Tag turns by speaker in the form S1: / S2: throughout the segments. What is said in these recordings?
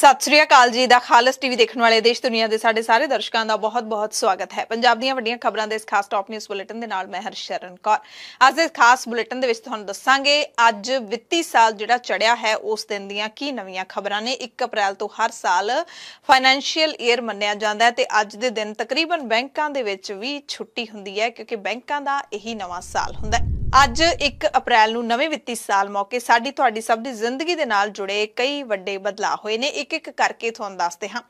S1: ਸਤਿ ਸ੍ਰੀ ਅਕਾਲ ਜੀ ਦਾ ਖਾਲਸ ਟੀਵੀ ਦੇਖਣ ਵਾਲੇ ਦੇਸ਼ ਦੁਨੀਆ ਦੇ ਸਾਡੇ ਸਾਰੇ ਦਰਸ਼ਕਾਂ ਦਾ ਬਹੁਤ-ਬਹੁਤ ਸਵਾਗਤ ਹੈ ਪੰਜਾਬ ਦੀਆਂ ਵੱਡੀਆਂ ਖਬਰਾਂ ਦੇ ਇਸ ਖਾਸ ਟੌਪ ਨਿਊਜ਼ ਬੁਲੇਟਿਨ ਦੇ ਨਾਲ ਮੈਂ ਹਰਸ਼ਰਨ ਕੌਰ ਅੱਜ ਦੇ ਖਾਸ ਬੁਲੇਟਿਨ ਦੇ ਵਿੱਚ ਤੁਹਾਨੂੰ ਦੱਸਾਂਗੇ ਅੱਜ ਵਿੱਤੀ ਸਾਲ ਜਿਹੜਾ ਚੜਿਆ ਹੈ ਉਸ ਦਿਨ ਦੀਆਂ ਕੀ ਨਵੀਆਂ ਖਬਰਾਂ ਨੇ 1 ਅਪ੍ਰੈਲ ਤੋਂ ਹਰ ਸਾਲ ਫਾਈਨੈਂਸ਼ੀਅਲ ਈਅਰ ਮੰਨਿਆ ਜਾਂਦਾ ਹੈ ਤੇ ਅੱਜ ਦੇ ਦਿਨ ਤਕਰੀਬਨ ਬੈਂਕਾਂ ਦੇ ਵਿੱਚ ਵੀ ਛੁੱਟੀ ਹੁੰਦੀ ਹੈ ਕਿਉਂਕਿ ਬੈਂਕਾਂ ਦਾ ਇਹੀ ਨਵਾਂ ਸਾਲ ਹੁੰਦਾ ਹੈ ਅੱਜ 1 ਅਪ੍ਰੈਲ ਨੂੰ ਨਵੇਂ ਵਿੱਤੀ ਸਾਲ ਮੌਕੇ ਸਾਡੀ ਤੁਹਾਡੀ ਸਭ ਦੀ ਜ਼ਿੰਦਗੀ ਦੇ ਨਾਲ ਜੁੜੇ ਕਈ ਵੱਡੇ ਬਦਲਾਅ ਹੋਏ ਨੇ ਇੱਕ ਇੱਕ ਕਰਕੇ ਤੁਹਾਨੂੰ ਦੱਸਦੇ ਹਾਂ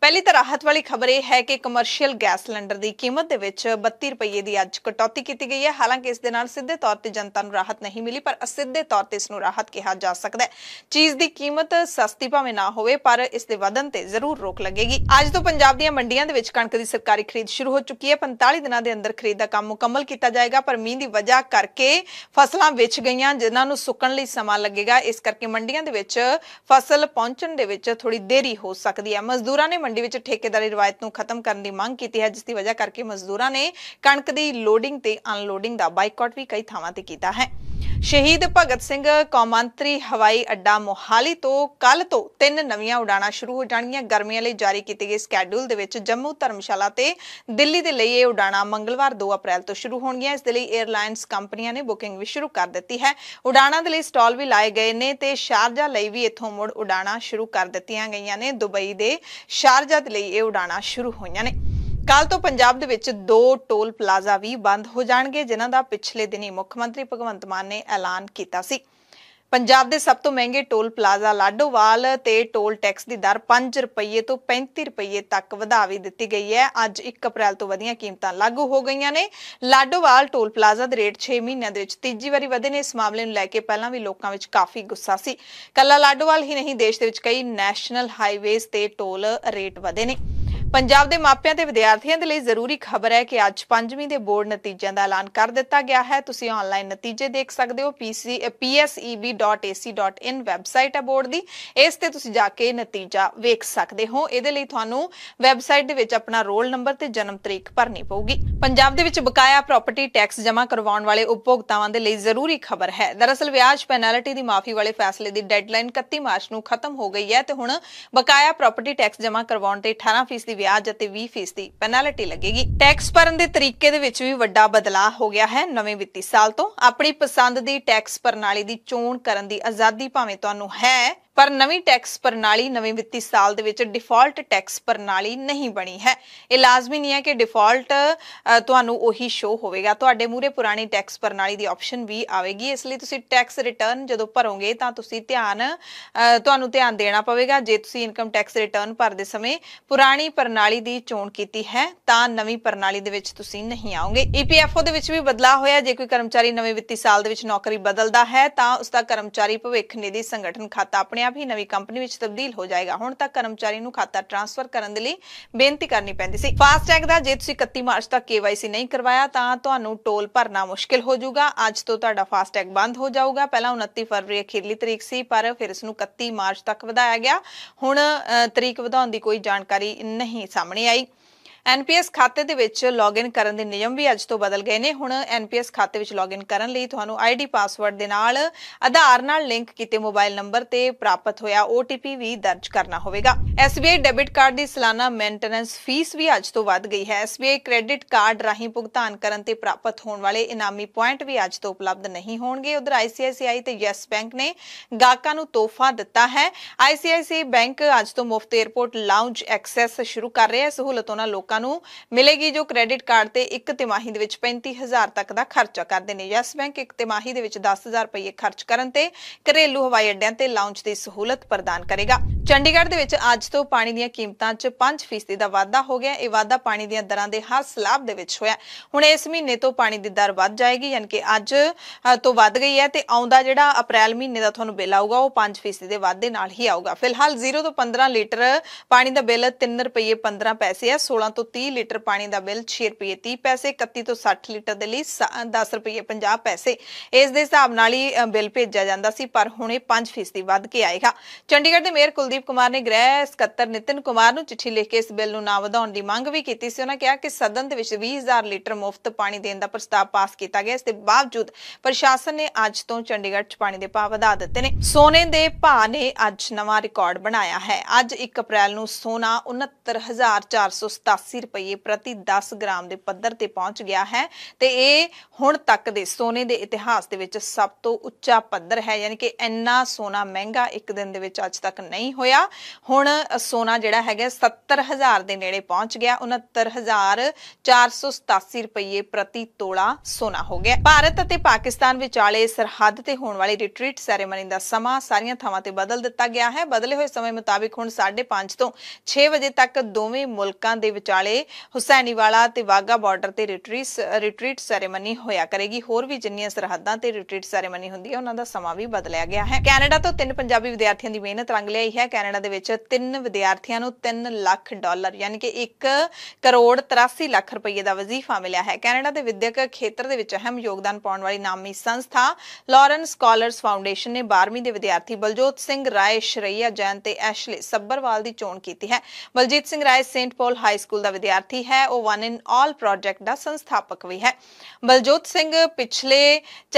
S1: ਪਹਿਲੀ ਤਾਂ ਰਾਹਤ ਵਾਲੀ ਖਬਰ ਇਹ ਹੈ ਕਿ ਕਮਰਸ਼ੀਅਲ ਗੈਸ ਸਿਲੰਡਰ ਦੀ ਕੀਮਤ ਦੇ ਵਿੱਚ 32 ਰੁਪਏ ਦੀ ਅੱਜ ਕਟੌਤੀ ਕੀਤੀ ਗਈ ਹੈ ਹਾਲਾਂਕਿ ਇਸ ਦੇ ਨਾਲ ਸਿੱਧੇ ਤੌਰ ਤੇ ਜਨਤਾ ਨੂੰ ਰਾਹਤ ਨਹੀਂ ਮਿਲੀ ਪਰ ਅਸਿੱਧੇ ਤੌਰ ਤੇ ਇਸ ਨੂੰ ਰਾਹਤ ਕਿਹਾ ਜਾ ਸਕਦਾ ਹੈ ਚੀਜ਼ ਦੀ ਕੀਮਤ ਸਸਤੀ ਭਾਵੇਂ ਨਾ ਹੋਵੇ ਪਰ ਇਸ ਦੇ ਵਧਨ ਤੇ ਜ਼ਰੂਰ ਰੋਕ ਲੱਗੇਗੀ ਅੱਜ ਤੋਂ ਪੰਜਾਬ ਦੀਆਂ ਮੰਡੀਆਂ ਦੇ ਵਿੱਚ ਕਣਕ ਦੀ ਸਰਕਾਰੀ ਖਰੀਦ ਸ਼ੁਰੂ ਹੋ ਚੁੱਕੀ ਹੈ 45 ਦਿਨਾਂ ਦੇ ਅੰਦਰ ਖਰੀਦ ਦਾ ਕੰਮ ਮੁਕੰਮਲ ਕੀਤਾ ਜਾਏਗਾ ਪਰ ਮੀਂਹ ਦੀ ਵਜ੍ਹਾ ਕਰਕੇ ਕਿ ਫਸਲਾਂ ਵਿੱਚ ਗਈਆਂ ਜਿਨ੍ਹਾਂ ਨੂੰ ਸੁੱਕਣ ਲਈ ਸਮਾਂ ਲੱਗੇਗਾ ਇਸ ਕਰਕੇ ਮੰਡੀਆਂ ਦੇ ਵਿੱਚ ਫਸਲ ਪਹੁੰਚਣ ਦੇ ਵਿੱਚ ਥੋੜੀ ਦੇਰੀ ਹੋ ਸਕਦੀ ਹੈ ਮਜ਼ਦੂਰਾਂ ਨੇ ਮੰਡੀ ਵਿੱਚ ਠੇਕੇਦਾਰੀ ਰਵਾਇਤ ਨੂੰ ਖਤਮ ਕਰਨ ਦੀ ਮੰਗ ਕੀਤੀ ਹੈ ਜਿਸ ਦੀ ਵਜ੍ਹਾ ਕਰਕੇ ਮਜ਼ਦੂਰਾਂ ਨੇ ਕਣਕ ਦੀ ਲੋਡਿੰਗ ਤੇ ਅਨਲੋਡਿੰਗ ਦਾ ਬਾਈਕਾਟ ਵੀ ਕਈ ਥਾਵਾਂ ਤੇ ਕੀਤਾ ਹੈ ਸ਼ਹੀਦ ਭਗਤ ਸਿੰਘ ਕੌਮਾਂਤਰੀ ਹਵਾਈ ਅੱਡਾ ਮੋਹਾਲੀ ਤੋਂ ਕੱਲ ਤੋਂ ਤਿੰਨ ਨਵੀਆਂ ਉਡਾਣਾਂ ਸ਼ੁਰੂ ਹੋ ਜਾਣਗੀਆਂ ਗਰਮੀਆਂ ਲਈ ਜਾਰੀ ਕੀਤੇ ਗਏ ਸਕੇਡਿਊਲ ਦੇ ਵਿੱਚ ਜੰਮੂ ਧਰਮਸ਼ਾਲਾ ਤੇ ਦਿੱਲੀ ਦੇ ਲਈ ਇਹ ਉਡਾਣਾਂ ਮੰਗਲਵਾਰ 2 ਅਪ੍ਰੈਲ ਤੋਂ ਸ਼ੁਰੂ ਹੋਣਗੀਆਂ ਇਸ ਦੇ ਲਈ 에ਅਰਲਾਈਨਸ ਕੰਪਨੀਆਂ ਨੇ ਬੁਕਿੰਗ ਵੀ ਸ਼ੁਰੂ ਕਰ ਦਿੱਤੀ ਹੈ ਉਡਾਣਾਂ ਦੇ ਲਈ ਸਟਾਲ ਵੀ ਲਾਏ ਗਏ ਨੇ ਤੇ ਸ਼ਾਰਜਾ ਲਈ ਵੀ ਇੱਥੋਂ ਮੁੜ ਉਡਾਣਾਂ ਸ਼ੁਰੂ ਕਰ ਦਿੱਤੀਆਂ ਗਈਆਂ ਨੇ ਦੁਬਈ ਦੇ ਸ਼ਾਰਜਾ ਦੇ ਲਈ ਇਹ ਉਡਾਣਾਂ ਸ਼ੁਰੂ ਹੋਈਆਂ ਨੇ ਕੱਲ ਤੋਂ ਪੰਜਾਬ ਦੇ ਵਿੱਚ ਦੋ ਟੋਲ ਪਲਾਜ਼ਾ ਵੀ ਬੰਦ ਹੋ ਜਾਣਗੇ ਜਿਨ੍ਹਾਂ ਦਾ ਪਿਛਲੇ ਦਿਨੀ ਮੁੱਖ ਮੰਤਰੀ ਭਗਵੰਤ ਮਾਨ ਨੇ ਐਲਾਨ ਕੀਤਾ ਸੀ ਪੰਜਾਬ ਦੇ ਸਭ ਤੋਂ ਮਹਿੰਗੇ ਟੋਲ ਪਲਾਜ਼ਾ ਲਾਡੋਵਾਲ ਤੇ ਟੋਲ ਟੈਕਸ ਦੀ ਦਰ 5 ਰੁਪਏ ਤੋਂ 35 ਰੁਪਏ ਤੱਕ ਵਧਾ ਵੀ ਦਿੱਤੀ ਗਈ ਹੈ ਅੱਜ 1 ਅਪ੍ਰੈਲ ਤੋਂ ਵਧੀਆਂ ਕੀਮਤਾਂ ਲਾਗੂ ਹੋ ਗਈਆਂ ਨੇ ਲਾਡੋਵਾਲ ਟੋਲ ਪਲਾਜ਼ਾ ਦੇ ਰੇਟ 6 ਮਹੀਨਿਆਂ ਦੇ ਵਿੱਚ ਤੀਜੀ ਵਾਰੀ ਵਧੇ ਨੇ ਇਸ ਮਾਮਲੇ ਨੂੰ ਲੈ ਕੇ ਪਹਿਲਾਂ ਵੀ ਲੋਕਾਂ ਵਿੱਚ ਕਾਫੀ ਗੁੱਸਾ ਸੀ ਕੱਲਾ ਲਾਡੋਵਾਲ ਹੀ ਨਹੀਂ ਦੇਸ਼ ਦੇ ਵਿੱਚ ਕਈ ਨੈਸ਼ਨਲ ਹਾਈਵੇਜ਼ ਤੇ ਟੋਲ ਰੇਟ ਵਧੇ ਨੇ ਪੰਜਾਬ ਦੇ ਮਾਪਿਆਂ ਤੇ ਵਿਦਿਆਰਥੀਆਂ ਦੇ ਲਈ ਜ਼ਰੂਰੀ ਖਬਰ ਹੈ ਕਿ ਅੱਜ 5ਵੀਂ ਦੇ ਬੋਰਡ ਨਤੀਜਿਆਂ ਦਾ ਐਲਾਨ ਕਰ ਦਿੱਤਾ ਗਿਆ ਹੈ ਤੁਸੀਂ ਆਨਲਾਈਨ ਨਤੀਜੇ ਦੇਖ ਸਕਦੇ ਹੋ pseb.ac.in ਵੈਬਸਾਈਟ ਹੈ ਬੋਰਡ ਦੀ ਇਸ ਤੇ ਤੁਸੀਂ ਜਾ ਕੇ ਨਤੀਜਾ ਵੇਖ ਸਕਦੇ ਹੋ ਇਹਦੇ ਲਈ ਤੁਹਾਨੂੰ ਵੈਬਸਾਈਟ ਦੇ ਵਿੱਚ ਆਪਣਾ ਰੋਲ ਨੰਬਰ ਤੇ ਜਨਮ ਤਰੀਕ ਭਰਨੀ ਪਊਗੀ ਪੰਜਾਬ ਦੇ ਵਿੱਚ ਬਕਾਇਆ ਪ੍ਰਾਪਰਟੀ ਟੈਕਸ ਜਮ੍ਹਾਂ ਕਰਵਾਉਣ ਵਾਲੇ ਉਪਭੋਗਤਾਵਾਂ ਦੇ ਲਈ ਜ਼ਰੂਰੀ ਖਬਰ ਹੈ ਦਰਅਸਲ ਵਿਆਜ ਪੈਨਲਟੀ ਦੀ ਮਾਫੀ ਵਾਲੇ ਫੈਸਲੇ ਦੀ ਡੈਡਲਾਈਨ 31 ਮਾਰਚ ਨੂੰ ਖਤਮ ਹੋ ਗਈ ਹੈ ਤੇ ਹੁਣ ਬਕਾਇਆ ਪ੍ਰਾਪਰਟੀ ਟੈਕਸ ਜਮ੍ਹਾਂ ਕਰਵਾਉਣ ਤੇ 18% ਦੀ ਵਿਆਜ ਅਤੇ 20% ਦੀ ਪੈਨਲਟੀ ਲੱਗੇਗੀ ਟੈਕਸ ਭਰਨ ਦੇ ਤਰੀਕੇ ਦੇ ਵਿੱਚ ਵੀ ਵੱਡਾ ਬਦਲਾਅ ਹੋ ਗਿਆ ਹੈ ਨਵੇਂ ਵਿੱਤੀ ਸਾਲ ਤੋਂ ਆਪਣੀ ਪਸੰਦ ਦੀ ਟੈਕਸ ਪ੍ਰਣਾਲੀ ਦੀ ਚੋਣ ਕਰਨ ਦੀ ਆਜ਼ਾਦੀ ਭਾਵੇਂ ਤੁਹਾਨੂੰ ਹੈ ਪਰ ਨਵੀਂ ਟੈਕਸ ਪ੍ਰਣਾਲੀ ਨਵੇਂ ਵਿੱਤੀ ਸਾਲ ਦੇ ਵਿੱਚ ਡਿਫਾਲਟ ਟੈਕਸ ਪ੍ਰਣਾਲੀ ਨਹੀਂ ਬਣੀ ਹੈ ਇਹ ਲਾਜ਼ਮੀ ਨਹੀਂ ਹੈ ਕਿ ਡਿਫਾਲਟ ਤੁਹਾਨੂੰ ਉਹੀ ਸ਼ੋ ਹੋਵੇਗਾ ਤੁਹਾਡੇ ਮੂਰੇ ਪੁਰਾਣੀ ਟੈਕਸ ਪ੍ਰਣਾਲੀ ਦੀ ਆਪਸ਼ਨ ਵੀ ਆਵੇਗੀ ਇਸ ਲਈ ਤੁਸੀਂ ਟੈਕਸ ਰਿਟਰਨ ਜਦੋਂ ਭਰੋਗੇ ਤਾਂ ਤੁਸੀਂ ਧਿਆਨ ਤੁਹਾਨੂੰ ਧਿਆਨ ਦੇਣਾ ਪਵੇਗਾ ਜੇ ਤੁਸੀਂ ਇਨਕਮ ਟੈਕਸ ਰਿਟਰਨ ਭਰਦੇ ਸਮੇਂ ਪੁਰਾਣੀ ਪ੍ਰਣਾਲੀ ਦੀ ਚੋਣ ਕੀਤੀ ਹੈ ਤਾਂ ਨਵੀਂ ਪ੍ਰਣਾਲੀ ਦੇ ਵਿੱਚ ਤੁਸੀਂ ਨਹੀਂ ਆਓਗੇ ਈਪੀਐਫਓ e ਦੇ ਵਿੱਚ ਵੀ ਬਦਲਾਅ ਹੋਇਆ ਜੇ ਕੋਈ ਕਰਮਚਾਰੀ ਨਵੇਂ ਵਿੱਤੀ ਸਾਲ ਦੇ ਵਿੱਚ ਨੌਕਰੀ ਬਦਲਦਾ ਹੈ ਤਾਂ ਉਸ ਦਾ ਕਰਮਚਾਰੀ ਭਵਿੱਖ ਨਿਧੀ ਸੰਗਠਨ ਖਾਤਾ ਆਪਣੇ ਕਾਮਯਾਬ ਹੀ ਨਵੀਂ ਕੰਪਨੀ ਵਿੱਚ ਤਬਦੀਲ ਹੋ ਜਾਏਗਾ ਹੁਣ ਤੱਕ ਕਰਮਚਾਰੀ ਨੂੰ ਖਾਤਾ ਟ੍ਰਾਂਸਫਰ ਕਰਨ ਦੇ ਲਈ ਬੇਨਤੀ ਕਰਨੀ ਪੈਂਦੀ ਸੀ ਫਾਸਟ ਟੈਗ ਦਾ ਜੇ ਤੁਸੀਂ 31 ਮਾਰਚ ਤੱਕ KYC ਨਹੀਂ ਕਰਵਾਇਆ ਤਾਂ ਤੁਹਾਨੂੰ ਟੋਲ ਭਰਨਾ ਮੁਸ਼ਕਿਲ ਹੋ ਜਾਊਗਾ ਅੱਜ ਤੋਂ ਤੁਹਾਡਾ ਫਾਸਟ ਟੈਗ ਬੰਦ ਹੋ ਜਾਊਗਾ ਪਹਿਲਾਂ 29 ਫਰਵਰੀ ਅਖੀਰਲੀ ਤਰੀਕ ਸੀ ਪਰ ਫਿਰ ਇਸ ਨੂੰ 31 ਮਾਰਚ ਤੱਕ ਵਧਾਇਆ ਗਿਆ ਹੁਣ ਤਰੀਕ ਵਧਾਉਣ ਦੀ ਕੋਈ ਜਾਣਕਾਰੀ ਨਹੀਂ ਸਾਹਮਣੇ ਆਈ ਐਨਪੀਐਸ ਖਾਤੇ ਦੇ ਵਿੱਚ ਲੌਗਇਨ ਕਰਨ ਦੇ ਨਿਯਮ ਵੀ ਅੱਜ ਤੋਂ ਬਦਲ ਗਏ ਨੇ ਹੁਣ ਐਨਪੀਐਸ ਖਾਤੇ ਵਿੱਚ ਲੌਗਇਨ ਕਰਨ ਲਈ ਤੁਹਾਨੂੰ ਆਈਡੀ ਪਾਸਵਰਡ ਦੇ ਨਾਲ ਆਧਾਰ ਨਾਲ ਲਿੰਕ ਕੀਤੇ ਮੋਬਾਈਲ ਨੰਬਰ ਤੇ ਪ੍ਰਾਪਤ ਹੋਇਆ OTP ਵੀ ਦਰਜ ਕਰਨਾ ਹੋਵੇਗਾ SBI ਡੈਬਿਟ ਕਾਰਡ ਦੀ ਸਾਲਾਨਾ ਮੇਨਟੇਨੈਂਸ ਫੀਸ ਵੀ ਅੱਜ ਤੋਂ ਵੱਧ ਗਈ ਹੈ SBI ਕ੍ਰੈਡਿਟ ਕਾਰਡ ਰਾਹੀਂ ਭੁਗਤਾਨ ਕਰਨ ਤੇ ਪ੍ਰਾਪਤ ਹੋਣ ਵਾਲੇ ਇਨਾਮੀ ਪੁਆਇੰਟ ਵੀ ਅੱਜ ਤੋਂ ਉਪਲਬਧ ਨਹੀਂ ਹੋਣਗੇ ਉਧਰ ICICI ਤੇ ਯੈਸ ਬੈਂਕ ਨੇ ਗਾਹਕਾਂ ਨੂੰ ਤੋਹਫਾ ਦਿੱਤਾ ਹੈ ICICI ਬੈਂਕ ਅੱਜ ਤੋਂ ਮੁਫਤ 에어ਪੋਰਟ ਲਾਉਂਜ ਐਕਸੈਸ ਸ਼ੁਰੂ ਕਰ ਰਿਹਾ ਹੈ ਸਹੂਲਤ ਉਹਨਾਂ ਲੋਕਾਂ ਲੋਕਾਂ ਨੂੰ ਮਿਲੇਗੀ ਜੋ ਕ੍ਰੈਡਿਟ ਕਾਰਡ ਤੇ ਇੱਕ ਤਿਮਾਹੀ ਦੇ ਵਿੱਚ 35000 ਤੱਕ ਦਾ ਖਰਚਾ ਕਰਦੇ ਨੇ ਯੈਸ ਬੈਂਕ ਇੱਕ ਤਿਮਾਹੀ ਦੇ ਵਿੱਚ 10000 ਰੁਪਏ ਖਰਚ ਕਰਨ ਤੇ ਘਰੇਲੂ ਹਵਾਈ ਅੱਡਿਆਂ ਤੇ ਲਾਉਂਚ ਦੀ ਸਹੂਲਤ ਪ੍ਰਦਾਨ ਕਰੇਗਾ ਚੰਡੀਗੜ੍ਹ ਦੇ ਵਿੱਚ ਅੱਜ ਤੋਂ ਪਾਣੀ ਦੀਆਂ ਕੀਮਤਾਂ 'ਚ 5% ਦਾ ਵਾਧਾ ਹੋ ਗਿਆ ਇਹ ਵਾਧਾ ਪਾਣੀ ਦੀਆਂ ਦਰਾਂ ਦੇ ਹਰ ਸਲਾਬ ਦੇ ਵਿੱਚ ਹੋਇਆ ਹੁਣ ਇਸ ਮਹੀਨੇ ਤੋਂ ਪਾਣੀ ਦੀ ਦਰ ਵੱਧ ਜਾਏਗੀ ਯਾਨੀ ਕਿ ਅੱਜ ਤੋਂ ਵੱਧ ਗਈ ਹੈ ਤੇ ਆਉਂਦਾ ਜਿਹੜਾ ਅਪ੍ਰੈਲ ਮਹੀਨੇ ਦਾ ਤੁਹਾਨੂੰ ਬਿੱਲ ਆਊਗਾ ਉਹ 5% ਦੇ ਵਾਧੇ ਨਾਲ ਹੀ ਆਊਗਾ ਫਿਲਹਾਲ 0 ਤੋਂ 15 ਲੀਟਰ ਪਾਣੀ ਦਾ ਬਿੱਲ 3 ਰੁਪਏ 15 ਪੈਸੇ ਹੈ 16 ਤੋਂ 30 ਲੀਟਰ ਪਾਣੀ ਦਾ ਬਿੱਲ 6 ਰੁਪਏ 30 ਪੈਸੇ 31 ਤੋਂ 60 ਲੀਟਰ ਦੇ ਲਈ 10 ਰੁਪਏ 50 ਪੈਸੇ ਇਸ ਦੇ ਹਿਸਾਬ ਨਾਲ ਹੀ ਬਿੱਲ ਭੇਜਿਆ ਜਾਂਦਾ ਸੀ ਪਰ ਹੁਣ ਇਹ 5% ਵੱਧ ਕੇ ਆਏਗਾ ਚੰਡੀਗੜ੍ਹ ਦੇ ਮੇਅਰ ਕੁਲ ਕੁਲਦੀਪ ਕੁਮਾਰ ਨੇ ਗ੍ਰਹਿ ਸਕੱਤਰ ਨਿਤਿਨ ਕੁਮਾਰ ਨੂੰ ਚਿੱਠੀ ਲਿਖ ਕੇ ਇਸ ਬਿੱਲ ਨੂੰ ਨਾ ਵਧਾਉਣ ਦੀ ਮੰਗ ਵੀ ਕੀਤੀ ਸੀ ਉਹਨਾਂ ਕਿਹਾ ਕਿ ਸਦਨ ਦੇ ਵਿੱਚ 20000 ਲੀਟਰ ਮੁਫਤ ਪਾਣੀ ਦੇਣ ਦਾ ਪ੍ਰਸਤਾਵ ਪਾਸ ਕੀਤਾ ਗਿਆ ਇਸ ਦੇ ਬਾਵਜੂਦ ਪ੍ਰਸ਼ਾਸਨ ਨੇ ਅੱਜ ਤੋਂ ਚੰਡੀਗੜ੍ਹ 'ਚ ਪਾਣੀ ਦੇ ਭਾਅ ਵਧਾ ਦਿੱਤੇ ਨੇ ਸੋਨੇ ਦੇ ਭਾਅ ਨੇ ਅੱਜ ਨਵਾਂ ਰਿਕਾਰਡ ਬਣਾਇਆ ਹੈ ਅੱਜ 1 ਅਪ੍ਰੈਲ ਨੂੰ ਸੋਨਾ 69487 ਰੁਪਏ ਪ੍ਰਤੀ 10 ਗ੍ਰਾਮ ਦੇ ਪੱਧਰ ਤੇ ਪਹੁੰਚ ਗਿਆ ਹੈ ਤੇ ਇਹ ਹੁਣ ਤੱਕ ਦੇ ਸੋਨੇ ਦੇ ਇਤਿਹਾਸ ਦੇ ਵਿੱਚ ਸਭ ਤੋਂ ਉੱਚਾ ਪੱਧਰ ਹੈ ਯਾਨੀ ਕਿ ਇੰਨਾ ਸੋਨਾ ਮਹਿੰਗਾ ਇੱਕ ਦਿਨ ਦੇ ਵਿੱਚ ਅੱਜ ਤੱਕ ਨਹੀਂ ਹੋਇਆ ਹੁਣ ਸੋਨਾ ਜਿਹੜਾ ਹੈਗਾ 70000 ਦੇ ਨੇੜੇ ਪਹੁੰਚ ਗਿਆ 69487 ਰੁਪਏ ਪ੍ਰਤੀ ਤੋਲਾ ਸੋਨਾ ਹੋ ਗਿਆ ਭਾਰਤ ਅਤੇ ਪਾਕਿਸਤਾਨ ਵਿਚਾਲੇ ਸਰਹੱਦ ਤੇ ਹੋਣ ਵਾਲੀ ਰਿਟਰੀਟ ਸੈਰੇਮਨੀ ਦਾ ਸਮਾਂ ਸਾਰੀਆਂ ਥਾਵਾਂ ਤੇ ਬਦਲ ਦਿੱਤਾ ਗਿਆ ਹੈ ਬਦਲੇ ਹੋਏ ਸਮੇਂ ਮੁਤਾਬਿਕ ਹੁਣ 5:30 ਤੋਂ 6 ਵਜੇ ਤੱਕ ਦੋਵੇਂ ਮੁਲਕਾਂ ਦੇ ਵਿਚਾਲੇ ਹੁਸੈਨੀਵਾਲਾ ਤੇ ਵਾਗਾ ਬਾਰਡਰ ਤੇ ਰਿਟਰੀਟ ਰਿਟਰੀਟ ਸੈਰੇਮਨੀ ਹੋਇਆ ਕਰੇਗੀ ਹੋਰ ਵੀ ਜਿੰਨੀਆਂ ਸਰਹੱਦਾਂ ਤੇ ਰਿਟਰੀਟ ਸੈਰੇਮਨੀ ਹੁੰਦੀ ਹੈ ਉਹਨਾਂ ਦਾ ਸਮਾਂ ਵੀ ਬਦਲਿਆ ਗਿਆ ਹੈ ਕੈਨੇਡਾ ਤੋਂ ਤਿੰਨ ਪੰਜਾਬੀ ਵਿਦਿਆਰਥੀਆਂ ਦੀ ਮਿਹਨਤ ਰੰਗ ਲਿਆਈ ਹੈ ਕੈਨੇਡਾ ਦੇ ਵਿੱਚ ਤਿੰਨ ਵਿਦਿਆਰਥੀਆਂ ਨੂੰ 3 ਲੱਖ ਡਾਲਰ ਯਾਨੀ ਕਿ 1 ਕਰੋੜ 83 ਲੱਖ ਰੁਪਏ ਦਾ ਵਜ਼ੀਫਾ ਮਿਲਿਆ ਹੈ ਕੈਨੇਡਾ ਦੇ ਵਿਦਿਅਕ ਖੇਤਰ ਦੇ ਵਿੱਚ ਅਹਿਮ ਯੋਗਦਾਨ ਪਾਉਣ ਵਾਲੀ ਨਾਮੀ ਸੰਸਥਾ ਲਾਰੈਂਸ ਸਕਾਲਰਸ ਫਾਊਂਡੇਸ਼ਨ ਨੇ 12ਵੀਂ ਦੇ ਵਿਦਿਆਰਥੀ ਬਲਜੋਤ ਸਿੰਘ ਰਾਏ ਸ਼ਰਈਆ ਜੈਨ ਤੇ ਐਸ਼ਲੇ ਸੱਬਰਵਾਲ ਦੀ ਚੋਣ ਕੀਤੀ ਹੈ Baljit Singh Rai saint Paul high school ਦਾ ਵਿਦਿਆਰਥੀ ਹੈ ਉਹ ਵਨ ਇਨ ਆਲ ਪ੍ਰੋਜੈਕਟ ਦਾ ਸੰਸਥਾਪਕ ਵੀ ਹੈ ਬਲਜੋਤ ਸਿੰਘ ਪਿਛਲੇ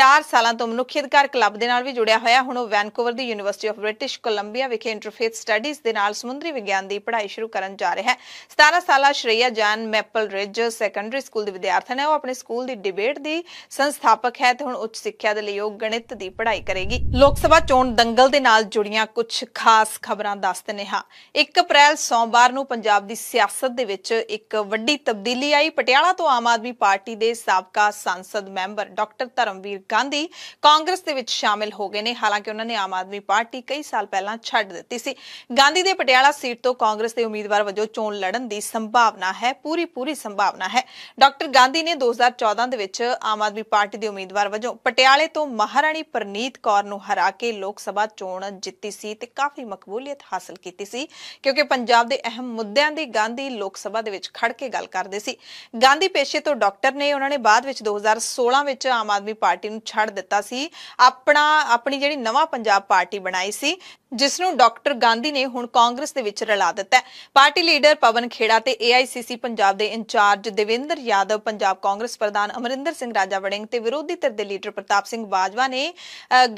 S1: 4 ਸਾਲਾਂ ਤੋਂ ਮਨੁੱਖੀ ਅਧਿਕਾਰ ਕਲੱਬ ਦੇ ਨਾਲ ਵੀ ਜੁੜਿਆ ਹੋਇਆ ਹੁਣ ਉਹ ਵੈਨਕੂਵਰ ਦੀ ਯੂਨੀਵਰਸਿਟੀ ਆਫ ਬ੍ਰਿਟਿਸ਼ ਕੋਲੰਬੀਆ ਵਿਖੇ ਇੰਟਰਫੇਸ ਅਸੋਸੀਏਟ ਸਟੱਡੀਜ਼ ਦੇ ਨਾਲ ਸਮੁੰਦਰੀ ਵਿਗਿਆਨ ਦੀ ਪੜ੍ਹਾਈ ਸ਼ੁਰੂ ਕਰਨ ਜਾ ਰਿਹਾ ਹੈ 17 ਸਾਲਾ Shreya Jan Maple Ridge secondary school ਦੀ ਵਿਦਿਆਰਥਣ ਹੈ ਉਹ ਆਪਣੇ ਸਕੂਲ ਦੀ ਡਿਬੇਟ ਦੀ ਸੰਸਥਾਪਕ ਹੈ ਤੇ ਹੁਣ ਉੱਚ ਸਿੱਖਿਆ ਦੇ ਲਈ ਉਹ ਗਣਿਤ ਦੀ ਪੜ੍ਹਾਈ ਕਰੇਗੀ ਲੋਕ ਸਭਾ ਚੋਣ ਦੰਗਲ ਦੇ ਨਾਲ ਜੁੜੀਆਂ ਕੁਝ ਖਾਸ ਖਬਰਾਂ ਦੱਸ ਦਿੰਨੇ ਹਾਂ 1 ਅਪ੍ਰੈਲ ਸੋਮਵਾਰ ਨੂੰ ਪੰਜਾਬ ਦੀ ਸਿਆਸਤ ਦੇ ਵਿੱਚ ਇੱਕ ਵੱਡੀ ਤਬਦੀਲੀ ਆਈ ਪਟਿਆਲਾ ਤੋਂ ਆਮ ਆਦਮੀ ਪਾਰਟੀ ਦੇ ਸਾਬਕਾ ਸੰਸਦ ਮੈਂਬਰ ਡਾਕਟਰ ਧਰਮਵੀਰ ਗਾਂਧੀ ਕਾਂਗਰਸ ਦੇ ਵਿੱਚ ਸ਼ਾਮਿਲ ਹੋ ਗਏ ਨੇ ਹਾਲਾਂਕਿ ਉਹਨਾਂ ਨੇ ਆਮ ਆਦਮੀ ਪਾਰਟੀ ਕਈ ਸਾਲ ਪਹਿਲਾਂ ਛੱਡ ਦਿੱਤੀ ਸੀ ਗਾਂਧੀ ਦੇ ਪਟਿਆਲਾ ਸੀਟ ਤੋਂ ਕਾਂਗਰਸ ਦੇ ਉਮੀਦਵਾਰ ਵਜੋਂ ਚੋਣ ਲੜਨ ਦੀ ਸੰਭਾਵਨਾ ਹੈ ਪੂਰੀ ਪੂਰੀ ਸੰਭਾਵਨਾ ਹੈ ਡਾਕਟਰ ਗਾਂਧੀ ਨੇ 2014 ਦੇ ਵਿੱਚ ਆਮ ਆਦਮੀ ਪਾਰਟੀ ਦੇ ਉਮੀਦਵਾਰ ਵਜੋਂ ਪਟਿਆਲੇ ਤੋਂ ਮਹਾਰਾਣੀ ਪ੍ਰਨੀਤ ਕੌਰ ਨੂੰ ਹਰਾ ਕੇ ਲੋਕ ਸਭਾ ਚੋਣ ਜਿੱਤੀ ਸੀ ਤੇ ਕਾਫੀ ਮਕਬੂਲੀਅਤ ਹਾਸਲ ਕੀਤੀ ਸੀ ਕਿਉਂਕਿ ਪੰਜਾਬ ਦੇ ਅਹਿਮ ਮੁੱਦਿਆਂ ਦੀ ਗਾਂਧੀ ਲੋਕ ਸਭਾ ਦੇ ਵਿੱਚ ਖੜ ਕੇ ਗੱਲ ਕਰਦੇ ਸੀ ਗਾਂਧੀ ਪੇਸ਼ੇ ਤੋਂ ਡਾਕਟਰ ਨੇ ਉਹਨਾਂ ਨੇ ਬਾਅਦ ਵਿੱਚ 2016 ਵਿੱਚ ਆਮ ਆਦਮੀ ਪਾਰਟੀ ਨੂੰ ਛੱਡ ਦਿੱਤਾ ਸੀ ਆਪਣਾ ਆਪਣੀ ਜਿਹੜੀ ਨਵਾਂ ਪੰਜਾਬ ਪਾਰਟੀ ਬਣਾਈ ਸੀ ਜਿਸ ਨੂੰ ਡਾਕਟਰ ਗਾਂਧੀ ਨੇ ਹੁਣ ਕਾਂਗਰਸ ਦੇ ਵਿੱਚ ਰਲਾ ਦਿੱਤਾ ਹੈ ਪਾਰਟੀ ਲੀਡਰ ਪਵਨ ਖੇੜਾ ਤੇ ਏਆਈਸੀਸੀ ਪੰਜਾਬ ਦੇ ਇੰਚਾਰਜ ਦੇਵਿੰਦਰ ਯਾਦਵ ਪੰਜਾਬ ਕਾਂਗਰਸ ਪ੍ਰਧਾਨ ਅਮਰਿੰਦਰ ਸਿੰਘ ਰਾਜਾ ਵੜਿੰਗ ਤੇ ਵਿਰੋਧੀ ਧਿਰ ਦੇ ਲੀਡਰ ਪ੍ਰਤਾਪ ਸਿੰਘ ਬਾਜਵਾ ਨੇ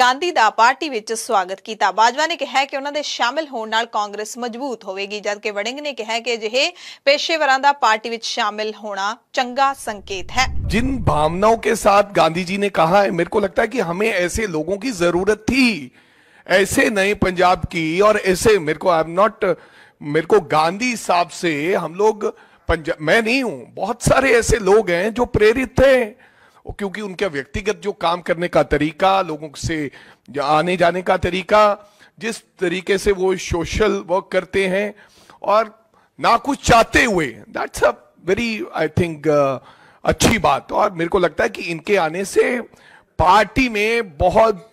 S1: ਗਾਂਧੀ ਦਾ ਪਾਰਟੀ ਵਿੱਚ ਸਵਾਗਤ ਕੀਤਾ ਬਾਜਵਾ ਨੇ ਕਿਹਾ ਕਿ ਉਹਨਾਂ ਦੇ ਸ਼ਾਮਿਲ ਹੋਣ ਨਾਲ ਕਾਂਗਰਸ ਮਜ਼ਬੂਤ ਹੋਵੇਗੀ ਜਦਕਿ ਵੜਿੰਗ ਨੇ ਕਿਹਾ ਕਿ ਅਜਿਹੇ ਪੇਸ਼ੇਵਰਾਂ ਦਾ ਪਾਰਟੀ ਵਿੱਚ ਸ਼ਾਮਿਲ ਹੋਣਾ ਚੰਗਾ ਸੰਕੇਤ ਹੈ
S2: ਜਿਨ ਭਾਵਨਾਵਾਂ ਕੇ ਸਾਥ ਗਾਂਧੀ ਜੀ ਨੇ ਕਿਹਾ ਹੈ ਮੇਰੇ ਕੋ ਲੱਗਦਾ ਹੈ ਕਿ ਹਮੇ ਐਸੇ लोगों की ਜ਼ਰੂਰਤ ਥੀ ऐसे नहीं पंजाब की और ऐसे मेरे को आई एम नॉट मेरे को गांधी साहब से हम लोग पंजाब मैं नहीं हूं बहुत सारे ऐसे लोग हैं जो प्रेरित थे क्योंकि उनका व्यक्तिगत जो काम करने का तरीका लोगों से आने जाने का तरीका जिस तरीके से वो सोशल वर्क करते हैं और ना कुछ चाहते हुए that's a very I think अच्छी बात और मेरे को लगता है कि इनके आने से पार्टी में बहुत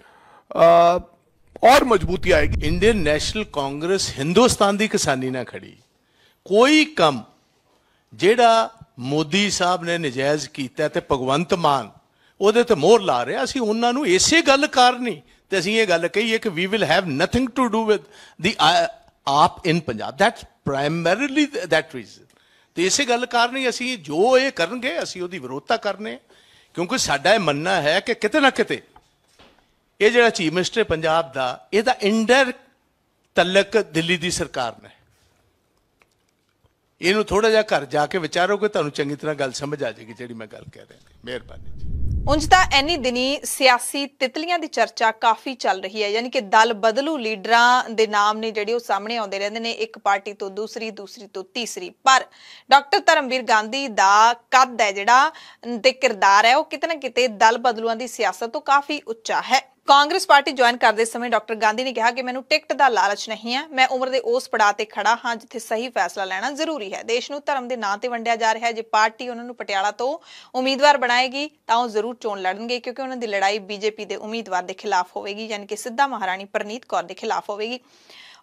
S2: uh, ਔਰ ਮਜ਼ਬੂਤੀ ਆਏਗੀ ਇੰਡੀਅਨ ਨੈਸ਼ਨਲ ਕਾਂਗਰਸ ਹਿੰਦੁਸਤਾਨ ਦੀ ਕਿਸਾਨੀ ਨਾਲ ਖੜੀ ਕੋਈ ਕੰਮ ਜਿਹੜਾ ਮੋਦੀ ਸਾਹਿਬ ਨੇ ਨਜਾਇਜ਼ ਕੀਤਾ ਤੇ ਭਗਵੰਤ ਮਾਨ ਉਹਦੇ ਤੇ ਮੋਹਰ ਲਾ ਰਿਹਾ ਅਸੀਂ ਉਹਨਾਂ ਨੂੰ ਇਸੇ ਗੱਲ ਕਰਨੀ ਤੇ ਅਸੀਂ ਇਹ ਗੱਲ ਕਹੀਏ ਕਿ we will have nothing to do with the AAP in Punjab that's primarily that reason ਤੇ ਇਸੇ ਗੱਲ ਕਰਨੀ ਅਸੀਂ ਜੋ ਇਹ ਕਰਨਗੇ ਅਸੀਂ ਉਹਦੀ ਵਿਰੋਧਤਾ ਕਰਨੇ ਕਿਉਂਕਿ ਸਾਡਾ ਇਹ ਮੰਨਣਾ ਹੈ ਕਿ ਕਿਤੇ ਨਾ ਕਿਤੇ ਇਹ ਜਿਹੜਾ ਚੀਫ ਮਿਨਿਸਟਰ ਪੰਜਾਬ ਦਾ ਇਹਦਾ ਇੰਡਰ ਤਲਕ ਦਿੱਲੀ ਦੀ ਸਰਕਾਰ ਨੇ ਇਹਨੂੰ ਥੋੜਾ ਜਿਹਾ ਘਰ ਜਾ ਕੇ ਵਿਚਾਰੋਗੇ ਤੁਹਾਨੂੰ ਚੰਗੀ ਤਰ੍ਹਾਂ ਗੱਲ ਸਮਝ ਆ ਜਾਏਗੀ ਜਿਹੜੀ ਮੈਂ ਗੱਲ ਕਹਿ ਰਿਹਾ ਮਿਹਰਬਾਨੀ ਜੀ
S1: ਉਂਝ ਤਾਂ ਐਨੀ ਦਿਨੀ ਸਿਆਸੀ ਤਿਤਲੀਆਂ ਦੀ ਚਰਚਾ ਕਾਫੀ ਚੱਲ ਰਹੀ ਹੈ ਯਾਨੀ ਕਿ ਦਲ ਬਦਲੂ ਲੀਡਰਾਂ ਦੇ ਨਾਮ ਨੇ ਜਿਹੜੇ ਉਹ ਸਾਹਮਣੇ ਆਉਂਦੇ ਰਹਿੰਦੇ ਨੇ ਇੱਕ ਪਾਰਟੀ ਤੋਂ ਦੂਸਰੀ ਦੂਸਰੀ ਤੋਂ ਤੀਸਰੀ ਪਰ ਡਾਕਟਰ ਧਰਮਵੀਰ ਗਾਂਧੀ ਦਾ ਕੱਦ ਹੈ ਜਿਹੜਾ ਤੇ ਕਿਰਦਾਰ ਹੈ ਉਹ ਕਿਤੇ ਕਿਤੇ ਦਲ ਬਦਲੂਆਂ ਦੀ ਸਿਆਸਤ ਤੋਂ ਕਾਫੀ ਉੱਚਾ ਹੈ ਕਾਂਗਰਸ ਪਾਰਟੀ ਜੁਆਇਨ ਕਰਦੇ ਸਮੇਂ ਡਾਕਟਰ ਗਾਂਧੀ ਨੇ ਕਿਹਾ ਕਿ ਮੈਨੂੰ ਟਿਕਟ ਦਾ ਲਾਲਚ ਨਹੀਂ ਹੈ ਮੈਂ ਉਮਰ ਦੇ ਉਸ ਪੜਾਅ ਤੇ ਖੜਾ ਹਾਂ ਜਿੱਥੇ ਸਹੀ ਫੈਸਲਾ ਲੈਣਾ ਜ਼ਰੂਰੀ ਹੈ ਦੇਸ਼ ਨੂੰ ਧਰਮ ਦੇ ਨਾਂ ਤੇ ਵੰਡਿਆ ਜਾ ਰਿਹਾ ਹੈ ਜੇ ਪਾਰਟੀ ਉਹਨਾਂ ਨੂੰ ਪਟਿਆਲਾ ਤੋਂ ਉਮੀਦਵਾਰ ਬਣਾਏਗੀ ਤਾਂ ਉਹ ਜ਼ਰੂਰ ਚੋਣ ਲੜਨਗੇ ਕਿਉਂਕਿ ਉਹਨਾਂ ਦੀ ਲੜਾਈ ਬੀਜੇਪੀ ਦੇ ਉਮੀਦਵਾਰ ਦੇ ਖਿਲਾਫ ਹੋਵੇਗੀ ਯਾਨੀ ਕਿ ਸਿੱਧਾ ਮਹਾਰਾਣੀ ਪ੍ਰਨੀਤ ਕੌਰ ਦੇ ਖਿਲਾਫ ਹੋਵੇਗੀ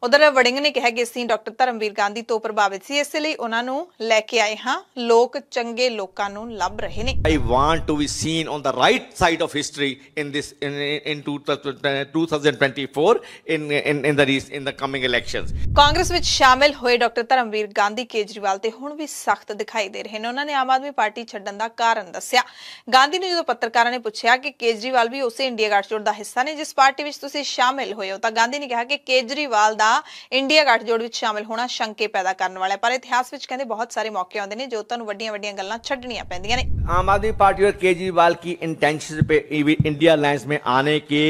S1: ਉਧਰ ਵੜਿੰਗ ਨੇ ਕਿਹਾ ਕਿ ਅਸੀਂ ਡਾਕਟਰ ਧਰਮਵੀਰ ਗਾਂਧੀ ਤੋਂ ਪ੍ਰਭਾਵਿਤ ਸੀ ਇਸੇ ਲਈ ਉਹਨਾਂ ਨੂੰ ਲੈ ਕੇ ਆਏ ਹਾਂ ਲੋਕ ਚੰਗੇ ਲੋਕਾਂ ਨੂੰ
S2: ਲੱਭ ਰਹੇ ਨੇ I want to be seen on the right side of history in this in 2024 in in in the in the coming elections
S1: Congress ਵਿੱਚ ਸ਼ਾਮਿਲ ਹੋਏ ਡਾਕਟਰ ਧਰਮਵੀਰ ਗਾਂਧੀ ਕੇਜਰੀਵਾਲ ਤੇ ਹੁਣ ਵੀ ਸਖਤ ਦਿਖਾਈ ਦੇ ਰਹੇ ਨੇ ਉਹਨਾਂ ਨੇ ਆਮ ਆਦਮੀ ਪਾਰਟੀ ਛੱਡਣ ਦਾ ਕਾਰਨ ਦੱਸਿਆ ਗਾਂਧੀ ਨੇ ਜਦੋਂ ਪੱਤਰਕਾਰਾਂ ਨੇ ਪੁੱਛਿਆ ਕਿ ਕੇਜਰੀਵਾਲ ਵੀ ਉਸੇ ਇੰਡੀਆ ਗੱਠਜੋੜ ਦਾ ਹਿੱਸਾ ਨੇ ਜਿਸ ਪਾਰਟੀ ਵਿੱਚ ਤੁਸੀਂ ਸ਼ਾਮਿਲ ਹੋਏ ਹੋ ਤਾਂ ਗਾਂਧੀ ਨੇ ਕਿਹਾ ਕਿ ਕੇਜਰੀਵਾਲ ਦਾ ਦਾ ਇੰਡੀਆ ਗੱਠਜੋੜ ਵਿੱਚ ਸ਼ਾਮਿਲ ਹੋਣਾ ਸ਼ੰਕੇ ਪੈਦਾ ਕਰਨ ਵਾਲਾ ਹੈ ਪਰ ਇਤਿਹਾਸ ਵਿੱਚ ਕਹਿੰਦੇ ਬਹੁਤ ਸਾਰੇ ਮੌਕੇ ਆਉਂਦੇ ਨੇ ਜੋ ਤੁਹਾਨੂੰ ਵੱਡੀਆਂ-ਵੱਡੀਆਂ ਗੱਲਾਂ ਛੱਡਣੀਆਂ ਪੈਂਦੀਆਂ ਨੇ
S2: ਆਮ ਆਦਮੀ ਪਾਰਟੀ और ਕੇਜਰੀਵਾਲ ਕੀ ਇੰਟੈਂਸ਼ਨਸ पे ਇੰਡੀਆ ਅਲਾਈਅੰਸ ਮੇ ਆਨੇ ਕੇ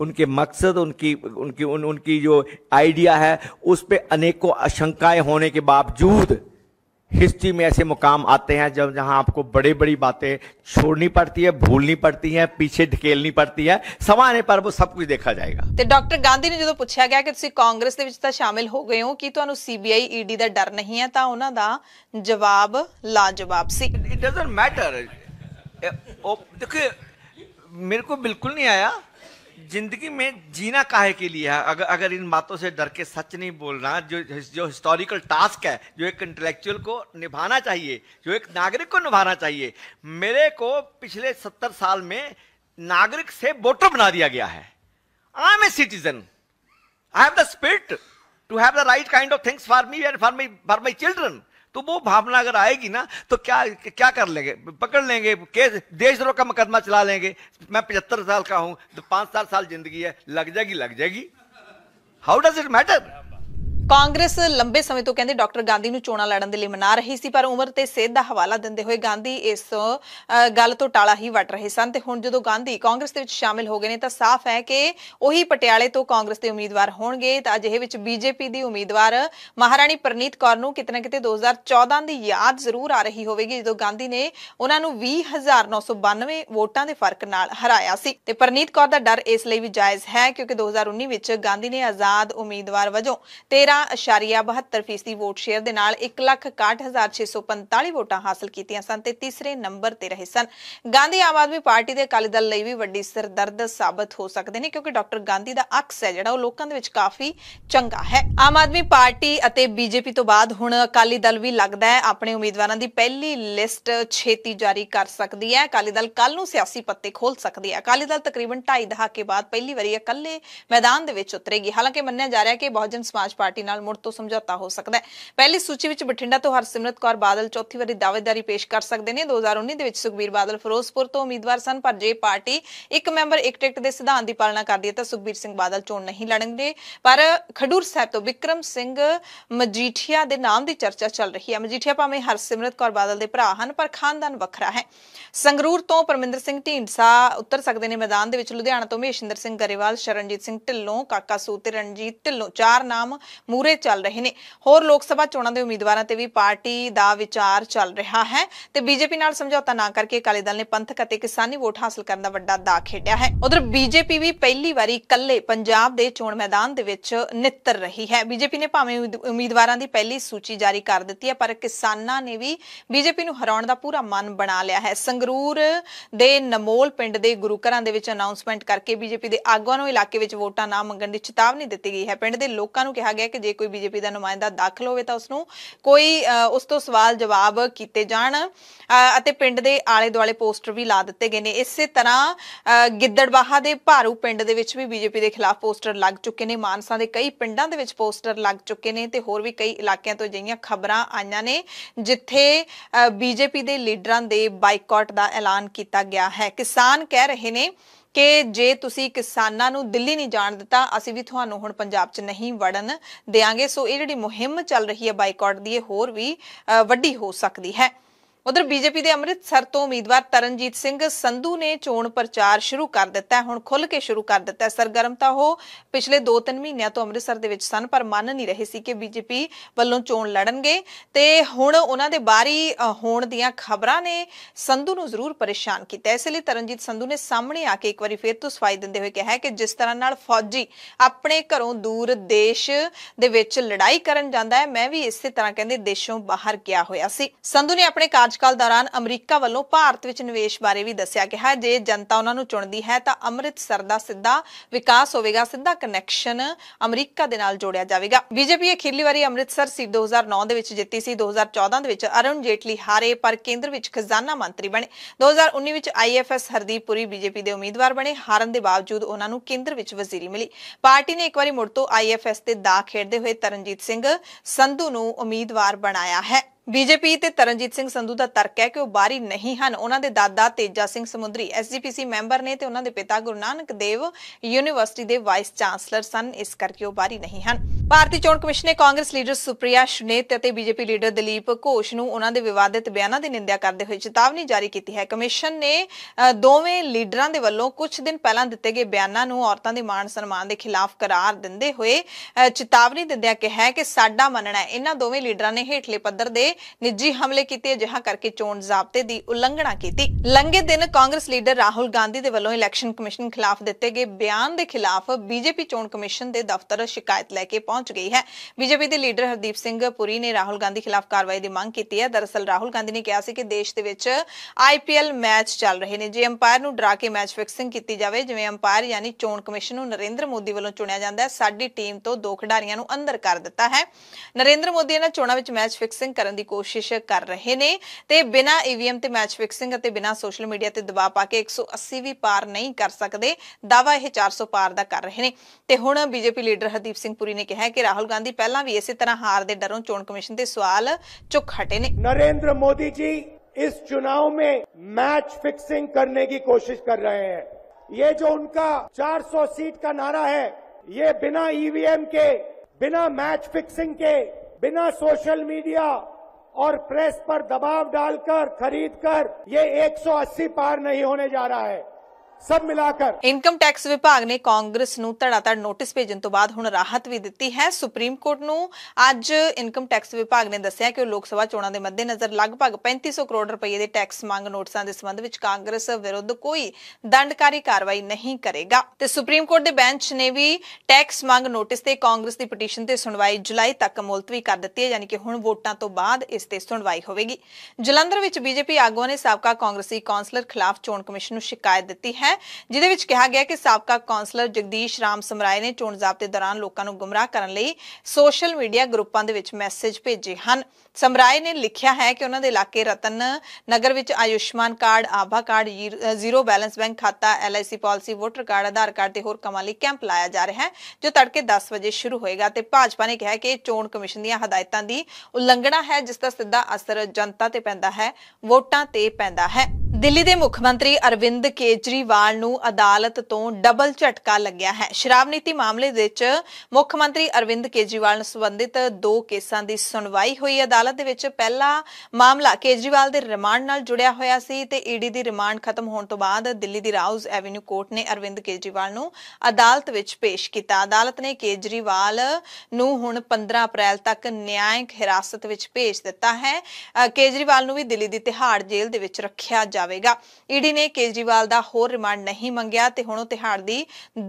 S2: ਉਨਕੇ ਮਕਸਦ ਉਨਕੀ ਉਨਕੀ ਉਨਕੀ ਜੋ ਆਈਡੀਆ ਹੈ ਉਸ ਪੇ ਅਨੇਕੋ ਅਸ਼ੰਕਾਏ ਹੋਣੇ ਕੇ ਬਾਵਜੂਦ हिस्ट्री में ऐसे मुकाम आते हैं जब जहां आपको बड़ी बड़ी बातें छोड़नी पड़ती है भूलनी पड़ती है पीछे ढकेलनी पड़ती है समाने पर वो सब कुछ ਦੇਖਾ ਜਾਏਗਾ
S1: ਤੇ ਡਾਕਟਰ ਗਾਂਧੀ ਨੇ ਜਦੋਂ ਪੁੱਛਿਆ ਗਿਆ ਕਿ ਤੁਸੀਂ ਕਾਂਗਰਸ ਦੇ ਵਿੱਚ ਤਾਂ ਸ਼ਾਮਿਲ ਹੋ ਗਏ ਹੋ ਕੀ ਤੁਹਾਨੂੰ ਸੀਬੀਆਈ ਈਡੀ ਦਾ ਡਰ ਨਹੀਂ ਹੈ ਤਾਂ ਉਹਨਾਂ ਦਾ ਜਵਾਬ ਲਾਜਵਾਬ ਸੀ ਇਟ ਡਸਨਟ ਮੈਟਰ
S2: ਦੇਖिए मेरे को बिल्कुल नहीं आया जिंदगी में जीना काहे के लिए है अगर अगर इन बातों से डर के सच नहीं बोलना जो जो हिस्टोरिकल टास्क है जो एक इंटेलेक्चुअल को निभाना चाहिए जो एक नागरिक को निभाना चाहिए मेरे को पिछले सत्तर साल में नागरिक से वोटर बना दिया गया है I am a citizen I have the spirit to have the right kind of things for me and for my for my children तो वो भावना अगर आएगी ना तो क्या क्या कर लेंगे पकड़ लेंगे केस देशद्रोह का मुकदमा चला लेंगे मैं पचहत्तर साल का हूं तो पांच सात साल जिंदगी है लग जाएगी लग जाएगी how does it matter
S1: Congress ਲੰਬੇ ਸਮੇਂ ਤੋਂ ਕਹਿੰਦੇ ਡਾਕਟਰ ਗਾਂਧੀ ਨੂੰ ਚੋਣਾਂ ਲੜਨ ਦੇ ਲਈ ਮਨਾ ਰਹੀ ਸੀ ਪਰ ਉਮਰ ਤੇ ਸਿਹਤ ਦਾ ਹਵਾਲਾ ਦਿੰਦੇ ਹੋਏ ਗਾਂਧੀ ਇਸ ਗੱਲ ਤੋਂ ਟਾਲਾ ਹੀ ਵਟ ਰਹੇ ਸਨ ਤੇ ਹੁਣ ਜਦੋਂ ਗਾਂਧੀ ਕਾਂਗਰਸ ਦੇ ਵਿੱਚ ਸ਼ਾਮਿਲ ਹੋ ਗਏ ਨੇ ਤਾਂ ਸਾਫ਼ ਹੈ ਕਿ ਉਹੀ ਪਟਿਆਲੇ ਤੋਂ ਕਾਂਗਰਸ ਦੇ ਉਮੀਦਵਾਰ ਹੋਣਗੇ ਤਾਂ ਅਜਿਹੇ ਵਿੱਚ ਬੀਜੇਪੀ ਦੀ ਉਮੀਦਵਾਰ ਮਹਾਰਾਣੀ ਪ੍ਰਨੀਤ ਕੌਰ ਨੂੰ ਕਿਤੇ ਨਾ ਕਿਤੇ 2014 ਦੀ ਯਾਦ ਜ਼ਰੂਰ ਆ ਰਹੀ ਹੋਵੇਗੀ ਜਦੋਂ ਗਾਂਧੀ ਨੇ ਉਹਨਾਂ ਨੂੰ 20992 ਵੋਟਾਂ ਦੇ ਫਰਕ ਨਾਲ ਹਰਾਇਆ ਸੀ ਤੇ ਪ੍ਰਨੀਤ ਕੌਰ ਦਾ ਡਰ ਇਸ ਲਈ ਵੀ ਜਾਇਜ਼ ਹੈ ਕਿਉਂਕਿ 2019 ਵਿੱਚ ਗਾਂਧੀ ਨੇ ਆਜ਼ਾਦ ਉਮੀਦਵਾਰ ਵਜੋਂ 13 15.72% ਵੋਟ ਸ਼ੇਅਰ ਦੇ ਨਾਲ 161645 ਵੋਟਾਂ ਹਾਸਲ ਕੀਤੀਆਂ ਸਨ ਤੇ ਤੀਸਰੇ ਨੰਬਰ ਤੇ ਰਹੇ ਸਨ ਗਾਂਧੀ ਆਮ ਆਦਮੀ ਪਾਰਟੀ ਦੇ ਅਕਾਲੀ ਦਲ ਲਈ ਵੀ ਵੱਡੀ ਸਿਰਦਰਦ ਸਾਬਤ ਹੋ ਸਕਦੇ ਨੇ ਕਿਉਂਕਿ ਡਾਕਟਰ ਗਾਂਧੀ ਦਾ ਅਕਸ ਹੈ ਜਿਹੜਾ ਉਹ ਲੋਕਾਂ ਦੇ ਵਿੱਚ ਕਾਫੀ ਚੰਗਾ ਹੈ ਆਮ ਆਦਮੀ ਪਾਰਟੀ ਅਤੇ ਬੀਜੇਪੀ ਤੋਂ ਬਾਅਦ ਹੁਣ ਅਕਾਲੀ ਦਲ ਵੀ ਲੱਗਦਾ ਹੈ ਆਪਣੇ ਉਮੀਦਵਾਰਾਂ ਦੀ ਪਹਿਲੀ ਲਿਸਟ ਛੇਤੀ ਜਾਰੀ ਕਰ ਸਕਦੀ ਹੈ ਅਕਾਲੀ ਦਲ ਕੱਲ ਨੂੰ ਸਿਆਸੀ ਪੱਤੇ ਖੋਲ ਸਕਦੀ ਹੈ ਅਕਾਲੀ ਦਲ ਤਕਰੀਬਨ 2.5 ਦਹਾਕੇ ਬਾਅਦ ਪਹਿਲੀ ਵਾਰੀ ਇਕੱਲੇ ਮੈਦਾਨ ਦੇ ਵਿੱਚ ਉਤਰੇਗੀ ਹਾਲਾਂਕਿ ਮੰਨਿਆ ਜਾ ਰਿਹਾ ਹੈ ਕਿ ਬਹੁਜਨ ਸਮਾਜ ਪਾਰਟੀ ਨਾਲ ਮੁੜ ਤੋਂ ਸਮਝੌਤਾ ਹੋ ਸਕਦਾ ਹੈ ਪਹਿਲੀ ਸੂਚੀ ਵਿੱਚ ਬਠਿੰਡਾ ਤੋਂ ਹਰਸਿਮਰਤ ਕੌਰ ਬਾਦਲ ਚੌਥੀ ਵਾਰੀ ਦਾਅਵੇਦਾਰੀ ਪੇਸ਼ ਕਰ ਸਕਦੇ ਨੇ 2019 ਦੇ ਵਿੱਚ ਸੁਖਬੀਰ ਬਾਦਲ ਫਿਰੋਜ਼ਪੁਰ ਤੋਂ ਉਮੀਦਵਾਰ ਸਨ ਪਰ ਜੇ ਪਾਰਟੀ ਇੱਕ ਮੈਂਬਰ ਇੱਕ ਟਿਕਟ ਦੇ ਸਿਧਾਂਤ ਦੀ ਪਾਲਣਾ ਕਰਦੀ ਹੈ ਤਾਂ ਸੁਖਬੀਰ ਸਿੰਘ ਬਾਦਲ ਚੋਣ ਨਹੀਂ ਲੜਨਗੇ ਪਰ ਖਡੂਰ ਸਾਹਿਬ ਤੋਂ ਵਿਕਰਮ ਸਿੰਘ ਮਜੀਠੀਆ ਦੇ ਨਾਮ ਦੀ ਚਰਚਾ ਚੱਲ ਰਹੀ ਹੈ ਮਜੀਠੀਆ ਭਾਵੇਂ ਹਰਸਿਮਰਤ ਕੌਰ ਬਾਦਲ ਦੇ ਭਰਾ ਹਨ ਪਰ ਖਾਨਦਾਨ ਵੱਖਰਾ ਹੈ ਸੰਗਰੂਰ ਤੋਂ ਪਰਮਿੰਦਰ ਸਿੰਘ ਢੀਂਡਸਾ ਉੱਤਰ ਸਕਦੇ ਨੇ ਮੈਦਾਨ ਦੇ ਵਿੱਚ ਲੁਧਿਆਣਾ ਤੋਂ ਮਹੇਸ਼ਿੰਦਰ ਸਿੰਘ ਗਰੇਵਾਲ ਸ਼ਰਨਜੀਤ ਸਿੰਘ ਢਿੱਲੋਂ ਕਾਕਾ ਸੂਤ ਤੇ ਰਣਜੀਤ ਢਿੱਲੋਂ ਚਾਰ ਨਾਮ ਮੂਰੇ ਚੱਲ ਰਹੇ ਨੇ ਹੋਰ ਲੋਕ ਸਭਾ ਚੋਣਾਂ ਦੇ ਉਮੀਦਵਾਰਾਂ ਤੇ ਵੀ ਪਾਰਟੀ ਦਾ ਵਿਚਾਰ ਚੱਲ ਰਿਹਾ ਹੈ ਤੇ ਬੀਜੇਪੀ ਨਾਲ ਸਮਝੌਤਾ ਨਾ ਕਰਕੇ ਅਕਾਲੀ ਦਲ ਨੇ ਪੰਥਕ ਅਤੇ ਕਿਸਾਨੀ ਵੋਟ ਹਾਸਲ ਕਰਨ ਦਾ ਵੱਡਾ ਦਾਅ ਖੇਡਿਆ ਹੈ ਉਧਰ ਬੀਜੇਪੀ ਵੀ ਪਹਿਲੀ ਵਾਰੀ ਇਕੱਲੇ ਪੰਜਾਬ ਦੇ ਚੋਣ ਮੈਦਾਨ ਦੇ ਵਿੱਚ ਨਿੱਤਰ ਰਹੀ ਹੈ ਬੀਜੇਪੀ ਨੇ ਭਾਵੇਂ ਉਮੀਦਵਾਰਾਂ ਦੀ ਪਹਿਲੀ ਸੂਚੀ ਜਾਰੀ ਕਰ ਦਿੱਤੀ ਹੈ ਪਰ ਕਿਸਾਨਾਂ ਨੇ ਵੀ ਬੀਜੇਪੀ ਨੂੰ ਹਰਾਉਣ ਦਾ ਪੂਰਾ ਮਨ ਬਣਾ ਲਿਆ ਹੈ ਸੰਗਰੂਰ ਦੇ ਨਮੋਲ ਪਿੰਡ ਦੇ ਗੁਰੂ ਘਰਾਂ ਦੇ ਵਿੱਚ ਅਨਾਉਂਸਮੈਂਟ ਕਰਕੇ ਬੀਜੇਪੀ ਦੇ ਆਗੂਆਂ ਨੂੰ ਇਲਾਕੇ ਵਿੱਚ ਵੋਟਾਂ ਨਾ ਮੰਗਣ ਦੀ ਚੇਤਾਵਨੀ ਦਿੱਤੀ ਗਈ ਹੈ ਪਿੰਡ ਦੇ ਲੋਕਾਂ ਨੂੰ ਕਿਹਾ ਗਿਆ ਕਿ ਜੇ ਕੋਈ ਬੀਜੇਪੀ ਦਾ ਨੁਮਾਇੰਦਾ ਦਾਖਲ ਹੋਵੇ ਤਾਂ ਉਸ ਨੂੰ ਕੋਈ ਉਸ ਤੋਂ ਸਵਾਲ ਜਵਾਬ ਕੀਤੇ ਜਾਣ ਅਤੇ ਪਿੰਡ ਦੇ ਆਲੇ ਦੁਆਲੇ ਪੋਸਟਰ ਵੀ ਲਾ ਦਿੱਤੇ ਗਏ ਨੇ ਇਸੇ ਤਰ੍ਹਾਂ ਗਿੱਦੜਬਾਹਾ ਦੇ ਭਾਰੂ ਪਿੰਡ ਦੇ ਵਿੱਚ ਵੀ ਬੀਜੇਪੀ ਦੇ ਖਿਲਾਫ ਪੋਸਟਰ ਲੱਗ ਚੁੱਕੇ ਨੇ ਮਾਨਸਾ ਦੇ ਕਈ ਪਿੰਡਾਂ ਦੇ ਵਿੱਚ ਪੋਸਟਰ ਲੱਗ ਚੁੱਕੇ ਨੇ ਤੇ ਹੋਰ ਵੀ ਕਈ ਇਲਾਕਿਆਂ ਤੋਂ ਜਈਆਂ ਖਬਰਾਂ ਆਈਆਂ ਨੇ ਜਿੱਥੇ ਬੀਜੇਪੀ ਦੇ ਲੀਡਰਾਂ ਦੇ ਬਾਈਕਾਟ ਦਾ ਐਲਾਨ ਕੀਤਾ ਗਿਆ ਹੈ ਕਿਸਾਨ ਕਹਿ ਰਹੇ ਨੇ ਕਿ ਜੇ ਤੁਸੀਂ ਕਿਸਾਨਾਂ ਨੂੰ ਦਿੱਲੀ ਨਹੀਂ ਜਾਣ ਦਿੱਤਾ ਅਸੀਂ ਵੀ ਤੁਹਾਨੂੰ ਹੁਣ ਪੰਜਾਬ 'ਚ ਨਹੀਂ ਵੜਨ ਦੇਾਂਗੇ ਸੋ ਇਹ ਜਿਹੜੀ ਮੁਹਿੰਮ ਚੱਲ ਰਹੀ ਹੈ ਬਾਈਕਾਟ ਦੀ ਇਹ ਹੋਰ ਵੀ ਵੱਡੀ ਹੋ ਸਕਦੀ ਹੈ ਉਧਰ ਬੀਜੇਪੀ ਦੇ ਅੰਮ੍ਰਿਤਸਰ ਤੋਂ ਉਮੀਦਵਾਰ ਤਰਨਜੀਤ ਸਿੰਘ ਸੰਧੂ ਨੇ ਚੋਣ ਪ੍ਰਚਾਰ ਸ਼ੁਰੂ ਕਰ ਦਿੱਤਾ ਹੁਣ ਖੁੱਲ ਕੇ ਸ਼ੁਰੂ ਕਰ ਦਿੱਤਾ ਸਰਗਰਮ ਤਾਂ ਉਹ ਪਿਛਲੇ 2-3 ਮਹੀਨਿਆਂ ਤੋਂ ਅੰਮ੍ਰਿਤਸਰ ਦੇ ਵਿੱਚ ਸਨ ਪਰ ਮੰਨ ਨਹੀਂ ਰਹੇ ਸੀ ਕਿ ਬੀਜੇਪੀ ਵੱਲੋਂ ਚੋਣ ਲੜਨਗੇ ਤੇ ਹੁਣ ਉਹਨਾਂ ਦੇ ਬਾਰੀ ਹੋਣ ਦੀਆਂ ਖਬਰਾਂ ਨੇ ਸੰਧੂ ਨੂੰ ਜ਼ਰੂਰ ਪਰੇਸ਼ਾਨ ਕੀਤਾ ਇਸ ਲਈ ਤਰਨਜੀਤ ਸੰਧੂ ਨੇ ਸਾਹਮਣੇ ਆ ਕੇ ਇੱਕ ਵਾਰੀ ਫੇਰ ਤੋਂ ਸਫਾਈ ਦਿੰਦੇ ਹੋਏ ਕਿਹਾ ਕਿ ਜਿਸ ਤਰ੍ਹਾਂ ਨਾਲ ਫੌਜੀ ਆਪਣੇ ਘਰੋਂ ਦੂਰ ਦੇਸ਼ ਦੇ ਵਿੱਚ ਲੜਾਈ ਕਰਨ ਜਾਂਦਾ ਹੈ ਮੈਂ ਵੀ ਇਸੇ ਤਰ੍ਹਾਂ ਕਹਿੰਦੇ ਦੇਸ਼ੋਂ ਬਾਹਰ ਗਿਆ ਹੋਇਆ ਸੀ ਸੰਧੂ ਨੇ ਆਪਣੇ ਕਾਰਜ ਕਾਰਜਕਾਲ ਦੌਰਾਨ ਅਮਰੀਕਾ ਵੱਲੋਂ ਭਾਰਤ ਵਿੱਚ ਨਿਵੇਸ਼ ਬਾਰੇ ਵੀ ਦੱਸਿਆ ਗਿਆ ਹੈ ਜੇ ਜਨਤਾ ਉਹਨਾਂ ਨੂੰ ਚੁਣਦੀ ਹੈ ਤਾਂ ਅੰਮ੍ਰਿਤਸਰ ਦਾ ਸਿੱਧਾ ਵਿਕਾਸ ਹੋਵੇਗਾ ਸਿੱਧਾ ਕਨੈਕਸ਼ਨ ਅਮਰੀਕਾ ਦੇ ਨਾਲ ਜੋੜਿਆ ਜਾਵੇਗਾ ਬੀਜੇਪੀ ਅਖੀਰਲੀ ਵਾਰੀ ਅੰਮ੍ਰਿਤਸਰ ਸੀ 2009 ਦੇ ਵਿੱਚ ਜਿੱਤੀ ਸੀ 2014 ਦੇ ਵਿੱਚ ਅਰੁਣ ਜੇਟਲੀ ਹਾਰੇ ਪਰ ਕੇਂਦਰ ਵਿੱਚ ਖਜ਼ਾਨਾ ਮੰਤਰੀ ਬਣੇ 2019 ਵਿੱਚ ਆਈਐਫਐਸ ਹਰਦੀਪ ਪੁਰੀ ਬੀਜੇਪੀ ਦੇ ਉਮੀਦਵਾਰ ਬਣੇ ਹਾਰਨ ਦੇ ਬਾਵਜੂਦ ਉਹਨਾਂ ਨੂੰ ਕੇਂਦਰ ਵਿੱਚ ਵਜ਼ੀਰੀ ਮਿਲੀ ਪਾਰਟੀ ਨੇ ਇੱਕ ਵਾਰੀ ਮੁੜ ਤੋਂ ਆਈਐਫਐਸ ਤੇ ਦਾਅ ਖੇਡਦੇ ਹੋਏ ਤਰਨਜੀਤ ਸਿੰਘ ਸੰਧੂ ਨੂੰ ਉਮੀਦਵਾਰ ਬਣਾਇਆ ਹੈ ਬੀਜੇਪੀ ਤੇ ਤਰਨਜੀਤ ਸਿੰਘ ਸੰਧੂ ਦਾ ਤਰਕ ਹੈ ਕਿ ਉਹ ਬਾਰੀ ਨਹੀਂ ਹਨ ਉਹਨਾਂ ਦੇ ਦਾਦਾ ਤੇਜਾ ਸਿੰਘ ਸਮੁੰਦਰੀ ਐਸਜੀਪੀਸੀ ਮੈਂਬਰ ਨੇ ਤੇ ਉਹਨਾਂ ਦੇ ਪਿਤਾ ਗੁਰੂ ਨਾਨਕ ਦੇਵ ਯੂਨੀਵਰਸਿਟੀ ਦੇ ਵਾਈਸ ਚਾਂਸਲਰ ਸਨ ਇਸ ਕਰਕੇ ਉਹ ਬਾਰੀ ਨਹੀਂ ਹਨ ਭਾਰਤੀ ਚੋਣ ਕਮਿਸ਼ਨ ਨੇ ਕਾਂਗਰਸ ਲੀਡਰ ਸੁਪ੍ਰਿਆ ਸ਼ੁਨੇਤ ਅਤੇ ਬੀਜੇਪੀ ਲੀਡਰ ਦਲੀਪ ਘੋਸ਼ ਨੂੰ ਉਹਨਾਂ ਦੇ ਵਿਵਾਦਿਤ ਬਿਆਨਾਂ ਦੀ ਨਿੰਦਿਆ ਕਰਦੇ ਹੋਏ ਚੇਤਾਵਨੀ ਜਾਰੀ ਕੀਤੀ ਹੈ ਕਮਿਸ਼ਨ ਨੇ ਦੋਵੇਂ ਲੀਡਰਾਂ ਦੇ ਵੱਲੋਂ ਕੁਝ ਦਿਨ ਪਹਿਲਾਂ ਦਿੱਤੇ ਗਏ ਬਿਆਨਾਂ ਨੂੰ ਔਰਤਾਂ ਦੇ ਮਾਣ ਸਨਮਾਨ ਦੇ ਖਿਲਾਫ ਕਰਾਰ ਦਿੰਦੇ ਹੋਏ ਚੇਤਾਵਨੀ ਦਿੰਦਿਆਂ ਕਿਹਾ ਕਿ ਸਾਡਾ ਮੰਨਣਾ ਹੈ ਇਹਨਾਂ ਦੋਵੇਂ ਲੀਡਰਾਂ ਨੇ ਹੇਠਲੇ ਪੱਧਰ ਦੇ ਨਿੱਜੀ ਹਮਲੇ ਕੀਤੇ ਅਜਿਹਾ ਕਰਕੇ ਚੋਣ ਜ਼ਾਬਤੇ ਦੀ ਉਲੰਘਣਾ ਕੀਤੀ ਲੰਗੇ ਦਿਨ ਕਾਂਗਰਸ ਲੀਡਰ ਰਾਹੁਲ ਗਾਂਧੀ ਦੇ ਵੱਲੋਂ ਇਲੈਕਸ਼ਨ ਕਮਿਸ਼ਨ ਖਿਲਾਫ ਦਿੱਤੇ ਗਏ ਬਿਆਨ ਦੇ ਖਿਲਾਫ ਬੀਜੇਪੀ ਚੋਣ ਕਮਿਸ਼ਨ ਦੇ ਦਫ਼ਤਰ ਸ਼ਿਕਾਇਤ ਲੈ ਕੇ ਪਹੁੰਚ ਗਈ ਹੈ ਬੀਜੇਪੀ ਦੇ ਲੀਡਰ ਹਰਦੀਪ ਸਿੰਘ ਪੁਰੀ ਨੇ ਰਾਹੁਲ ਗਾਂਧੀ ਖਿਲਾਫ ਕਾਰਵਾਈ ਦੀ ਮੰਗ ਕੀਤੀ ਹੈ ਦਰਅਸਲ ਰਾਹੁਲ ਗਾਂਧੀ ਨੇ ਕਿਹਾ ਸੀ ਕਿ ਦੇਸ਼ ਦੇ ਵਿੱਚ ਆਈਪੀਐਲ ਮੈਚ ਚੱਲ ਰਹੇ ਨੇ ਜੇ ਅੰਪਾਇਰ ਨੂੰ ਡਰਾ ਕੇ ਮੈਚ ਫਿਕਸਿੰਗ ਕੀਤੀ ਜਾਵੇ ਜਿਵੇਂ ਅੰਪਾਇਰ ਯਾਨੀ ਚੋਣ ਕਮਿਸ਼ਨ ਨੂੰ ਨਰਿੰਦਰ ਮੋਦੀ ਵੱਲੋਂ ਚੁਣਿਆ ਜਾਂਦਾ ਹੈ ਸਾਡੀ ਟੀਮ ਤੋਂ ਦੋ ਖਿਡਾਰੀਆਂ ਨੂੰ ਅੰਦਰ ਕਰ ਦਿੱਤਾ ਹੈ ਨਰਿੰਦਰ ਮੋਦੀ ਇਹਨਾਂ ਚੋਣਾਂ ਵਿੱਚ ਮੈਚ ਫਿਕਸਿੰਗ ਕਰਨ ਦੀ ਕੋਸ਼ਿਸ਼ ਕਰ ਰਹੇ ਨੇ ਤੇ ਬਿਨਾ ਈਵੀਐਮ ਤੇ ਮੈਚ ਫਿਕਸਿੰਗ ਅਤੇ ਬਿਨਾ ਸੋਸ਼ਲ ਮੀਡੀਆ ਤੇ ਦਬਾਅ ਪਾ ਕੇ 180 ਵੀ ਪਾਰ ਨਹੀਂ ਕਰ ਸਕਦੇ ਦਾਵਾ ਇਹ 400 ਪਾਰ ਦਾ ਕਰ ਰਹੇ ਨੇ ਤੇ ਹੁਣ ਬੀਜੇਪੀ ਲੀਡਰ ਹਰਦੀਪ ਸਿੰਘ ਪੁਰੀ ਨੇ ਕਿਹਾ ਕਿ ਰਾਹੁਲ ਗਾਂਧੀ ਪਹਿਲਾਂ ਵੀ ਇਸੇ ਤਰ੍ਹਾਂ ਹਾਰ ਦੇ ਡਰੋਂ
S2: ਚੋਣ ਕਮਿਸ਼ਨ ਤੇ ਸਵਾਲ ਚੁੱਕ ਹਟੇ ਨੇ नरेंद्र मोदी जी इस चुनाव में मैच फिक्सिंग करने की कोशिश कर रहे हैं ये जो उनका 400 सीट का नारा है ये बिना ईवीएम के बिना मैच फिक्सिंग के बिना सोशल मीडिया और प्रेस पर दबाव डालकर खरीदकर ये 180 पार नहीं होने जा रहा है ਸਭ ਮਿਲਾ ਕੇ ਇਨਕਮ ਟੈਕਸ ਵਿਭਾਗ ਨੇ ਕਾਂਗਰਸ
S1: ਨੂੰ ਧੜਾਧੜ ਨੋਟਿਸ ਭੇਜਣ ਤੋਂ ਬਾਅਦ ਹੁਣ ਰਾਹਤ ਵੀ ਦਿੱਤੀ ਹੈ ਸੁਪਰੀਮ ਕੋਰਟ ਨੂੰ ਅੱਜ ਇਨਕਮ ਟੈਕਸ ਵਿਭਾਗ ਨੇ ਦੱਸਿਆ ਕਿ ਉਹ ਲੋਕ ਸਭਾ ਚੋਣਾਂ ਦੇ ਮੱਦੇਨਜ਼ਰ ਲਗਭਗ 3500 ਕਰੋੜ ਰੁਪਏ ਦੇ ਟੈਕਸ ਮੰਗ ਨੋਟਿਸਾਂ ਦੇ ਸੰਬੰਧ ਵਿੱਚ ਕਾਂਗਰਸ ਵਿਰੁੱਧ ਕੋਈ ਦੰਡਕਾਰੀ ਕਾਰਵਾਈ ਨਹੀਂ ਕਰੇਗਾ ਤੇ ਸੁਪਰੀਮ ਕੋਰਟ ਦੇ ਬੈਂਚ ਨੇ ਵੀ ਟੈਕਸ ਮੰਗ ਨੋਟਿਸ ਤੇ ਕਾਂਗਰਸ ਦੀ ਪਟੀਸ਼ਨ ਤੇ ਸੁਣਵਾਈ ਜੁਲਾਈ ਤੱਕ ਮੁਲਤਵੀ ਕਰ ਦਿੱਤੀ ਹੈ ਯਾਨੀ ਕਿ ਹੁਣ ਵੋਟਾਂ ਤੋਂ ਬਾਅਦ ਇਸ ਤੇ ਸੁਣਵਾਈ ਹੋਵੇਗੀ ਜਲੰਧਰ ਵਿੱਚ ਬੀਜੇਪੀ ਆਗੂਆਂ ਨੇ ਸਾਬਕਾ ਕਾਂਗਰਸੀ ਕੌਂਸਲਰ ਖਿਲਾਫ ਚੋਣ ਕਮਿਸ਼ਨ ਨੂੰ ਸ਼ਿਕਾਇਤ ਦਿੱਤੀ ਹੈ ਹੈ ਜਿਹਦੇ ਵਿੱਚ ਕਿਹਾ ਗਿਆ ਕਿ ਸਾਬਕਾ ਕਾਉਂਸਲਰ ਜਗਦੀਸ਼ ਰਾਮ ਸਮਰਾਏ ਨੇ ਚੋਣ ਜ਼ਾਬਤੇ ਦੌਰਾਨ ਲੋਕਾਂ ਨੂੰ ਗੁੰਮਰਾਹ ਕਰਨ ਲਈ ਸੋਸ਼ਲ ਮੀਡੀਆ ਗਰੁੱਪਾਂ ਦੇ ਵਿੱਚ ਮੈਸੇਜ ਭੇਜੇ ਹਨ ਸਮਰਾਏ ਨੇ ਲਿਖਿਆ ਹੈ ਕਿ ਉਹਨਾਂ ਦੇ ਇਲਾਕੇ ਰਤਨ ਨਗਰ ਵਿੱਚ ਆਯੁਸ਼ਮਾਨ ਕਾਰਡ ਆਭਾ ਕਾਰਡ ਜ਼ੀਰੋ ਬੈਲੈਂਸ ਬੈਂਕ ਖਾਤਾ LIC policy voter card Aadhaar card ਤੇ ਹੋਰ ਕਮਾਂ ਲਈ ਕੈਂਪ ਲਾਇਆ ਜਾ ਰਿਹਾ ਹੈ ਜੋ ਤੜਕੇ 10 ਵਜੇ ਸ਼ੁਰੂ ਹੋਏਗਾ ਤੇ ਭਾਜਪਾ ਨੇ ਕਿਹਾ ਕਿ ਇਹ ਚੋਣ ਕਮਿਸ਼ਨ ਦੀਆਂ ਹਦਾਇਤਾਂ ਦੀ ਉਲੰਘਣਾ ਹੈ ਜਿਸ ਦਾ ਸਿੱਧਾ ਅਸਰ ਜਨਤਾ ਤੇ ਪੈਂਦਾ ਹੈ ਵੋਟਾਂ ਤੇ ਪੈਂਦਾ ਹੈ ਦਿੱਲੀ ਦੇ ਮੁੱਖ ਮੰਤਰੀ ਅਰਵਿੰਦ ਕੇਜਰੀਵਾਲ ਨੂੰ ਅਦਾਲਤ ਤੋਂ ਡਬਲ ਝਟਕਾ ਲੱਗਿਆ ਹੈ ਸ਼ਰਾਬ ਨੀਤੀ ਮਾਮਲੇ ਦੇ ਵਿੱਚ ਮੁੱਖ ਮੰਤਰੀ ਅਰਵਿੰਦ ਕੇਜਰੀਵਾਲ ਨਾਲ ਸੰਬੰਧਿਤ ਦੋ ਕੇਸਾਂ ਦੀ ਸੁਣਵਾਈ ਹੋਈ ਅਦਾਲਤ ਅਦਾਲਤ ਦੇ ਵਿੱਚ ਪਹਿਲਾ ਮਾਮਲਾ ਕੇਜਰੀਵਾਲ ਦੇ ਰਿਮਾਂਡ ਨਾਲ ਜੁੜਿਆ ਹੋਇਆ ਸੀ ਤੇ ਈਡੀ ਦੀ ਰਿਮਾਂਡ ਖਤਮ ਹੋਣ ਤੋਂ ਬਾਅਦ ਦਿੱਲੀ ਦੀ ਰਾਉਜ਼ ਐਵੇਨਿਊ ਕੋਰਟ ਨੇ ਅਰਵਿੰਦ ਕੇਜਰੀਵਾਲ ਨੂੰ ਅਦਾਲਤ ਵਿੱਚ ਪੇਸ਼ ਕੀਤਾ ਅਦਾਲਤ ਨੇ ਕੇਜਰੀਵਾਲ ਨੂੰ ਹੁਣ 15 ਅਪ੍ਰੈਲ ਤੱਕ ਨਿਆਂਇਕ ਹਿਰਾਸਤ ਵਿੱਚ ਭੇਜ ਦਿੱਤਾ ਹੈ ਕੇਜਰੀਵਾਲ ਨੂੰ ਵੀ ਦਿੱਲੀ ਦੀ ਤਿਹਾੜ ਜੇਲ੍ਹ ਦੇ ਵਿੱਚ ਰੱਖਿਆ ਜਾਵੇਗਾ ਈਡੀ ਨੇ ਕੇਜਰੀਵਾਲ ਦਾ ਹੋਰ ਰਿਮਾਂਡ ਨਹੀਂ ਮੰਗਿਆ ਤੇ ਹੁਣ ਉਹ ਤਿਹਾੜ ਦੀ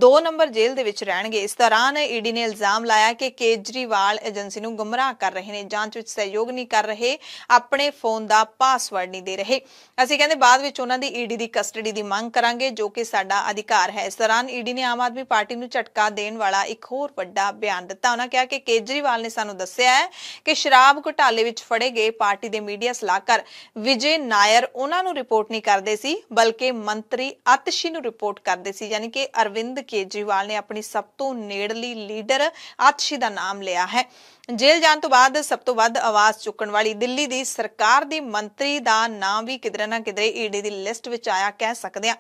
S1: 2 ਨੰਬਰ ਜੇਲ੍ਹ ਦੇ ਵਿੱਚ ਰਹਿਣਗੇ ਇਸ ਦੌਰਾਨ ਈਡੀ ਨੇ ਇਲਜ਼ਾਮ ਲਾਇਆ ਕਿ ਕੇਜਰੀਵਾਲ ਏਜੰਸੀ ਨੂੰ ਗੁੰਮਰਾਹ ਕਰ ਰਹੇ ਨੇ ਜਾਂਚ ਵਿੱਚ ਸਹਿਯੋਗ ਸਹਿਯੋਗ ਨਹੀਂ ਕਰ ਰਹੇ ਆਪਣੇ ਫੋਨ ਦਾ ਪਾਸਵਰਡ ਨਹੀਂ ਦੇ ਰਹੇ ਅਸੀਂ ਕਹਿੰਦੇ ਬਾਅਦ ਵਿੱਚ ਉਹਨਾਂ ਦੀ ਈਡੀ ਦੀ ਕਸਟਡੀ ਦੀ ਮੰਗ ਕਰਾਂਗੇ ਜੋ ਕਿ ਸਾਡਾ ਅਧਿਕਾਰ ਹੈ ਇਸ ਦੌਰਾਨ ਈਡੀ ਨੇ ਆਮ ਆਦਮੀ ਪਾਰਟੀ ਨੂੰ ਝਟਕਾ ਦੇਣ ਵਾਲਾ ਇੱਕ ਹੋਰ ਵੱਡਾ ਬਿਆਨ ਦਿੱਤਾ ਉਹਨਾਂ ਕਿਹਾ ਕਿ ਕੇਜਰੀਵਾਲ ਨੇ ਸਾਨੂੰ ਦੱਸਿਆ ਹੈ ਕਿ ਸ਼ਰਾਬ ਘੁਟਾਲੇ ਵਿੱਚ ਫੜੇ ਗਏ ਪਾਰਟੀ ਦੇ ਮੀਡੀਆ ਸਲਾਹਕਾਰ ਵਿਜੇ ਨਾਇਰ ਉਹਨਾਂ ਨੂੰ ਰਿਪੋਰਟ ਨਹੀਂ ਕਰਦੇ ਸੀ ਬਲਕਿ ਮੰਤਰੀ ਅਤਸ਼ੀ ਨੂੰ ਰਿਪੋਰਟ ਕਰਦੇ ਸੀ ਯਾਨੀ ਕਿ ਅਰਵਿੰਦ ਕੇਜਰੀਵਾਲ ਨੇ ਆਪਣੀ ਸਭ ਤੋਂ ਨੇੜਲੀ ਲੀਡਰ ਅਤਸ਼ੀ ਦਾ ਨਾਮ ਲਿਆ ਹੈ ਜੇਲ੍ਹ ਜਾਣ ਤੋਂ ਬਾਅਦ ਸਭ ਤੋਂ ਵੱਧ ਆਵਾਜ਼ ਚੁੱਕਣ ਵਾਲੀ ਦਿੱਲੀ ਦੀ ਸਰਕਾਰ ਦੀ ਮੰਤਰੀ ਦਾ ਨਾਮ ਵੀ ਕਿਧਰੇ ਨਾ ਕਿਧਰੇ ਈਡੀ ਦੀ ਲਿਸਟ ਵਿੱਚ ਆਇਆ ਕਹਿ ਸਕਦੇ ਆ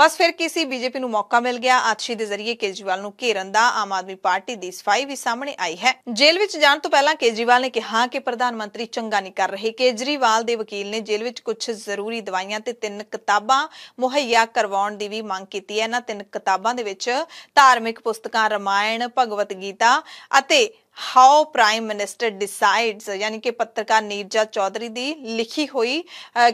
S1: ਬਸ ਫਿਰ ਕਿਸੇ ਬੀਜੇਪੀ ਨੂੰ ਮੌਕਾ ਮਿਲ ਗਿਆ ਆਤਸ਼ੀ ਦੇ ਜ਼ਰੀਏ ਕੇਜੀਵਾਲ ਨੂੰ ਘੇਰਨ ਦਾ ਆਮ ਆਦਮੀ ਪਾਰਟੀ ਦੀ ਸਫਾਈ ਵੀ ਸਾਹਮਣੇ ਆਈ ਹੈ ਜੇਲ੍ਹ ਵਿੱਚ ਜਾਣ ਤੋਂ ਪਹਿਲਾਂ ਕੇਜੀਵਾਲ ਨੇ ਕਿਹਾ ਕਿ ਪ੍ਰਧਾਨ ਮੰਤਰੀ ਚੰਗਾ ਨਹੀਂ ਕਰ ਰਹੇ ਕੇਜਰੀਵਾਲ ਦੇ ਵਕੀਲ ਨੇ ਜੇਲ੍ਹ ਵਿੱਚ ਕੁਝ ਜ਼ਰੂਰੀ ਦਵਾਈਆਂ ਤੇ ਤਿੰਨ ਕਿਤਾਬਾਂ ਮੁਹੱਈਆ ਕਰਵਾਉਣ ਦੀ ਵੀ ਮੰਗ ਕੀਤੀ ਹੈ ਇਹਨਾਂ ਤਿੰਨ ਕਿਤਾਬਾਂ ਦੇ ਵਿੱਚ ਧਾਰਮਿਕ ਪੁਸਤਕਾਂ ਰਮਾਇਣ ਭਗਵਤ ਗੀਤਾ ਅਤੇ ਹਾਊ ਪ੍ਰਾਈਮ ਮਿਨਿਸਟਰ ਡਿਸਾਈਡਸ ਯਾਨੀ ਕਿ ਪੱਤਰਕਾਰ ਨੀਰਜਾ ਚੌਧਰੀ ਦੀ ਲਿਖੀ ਹੋਈ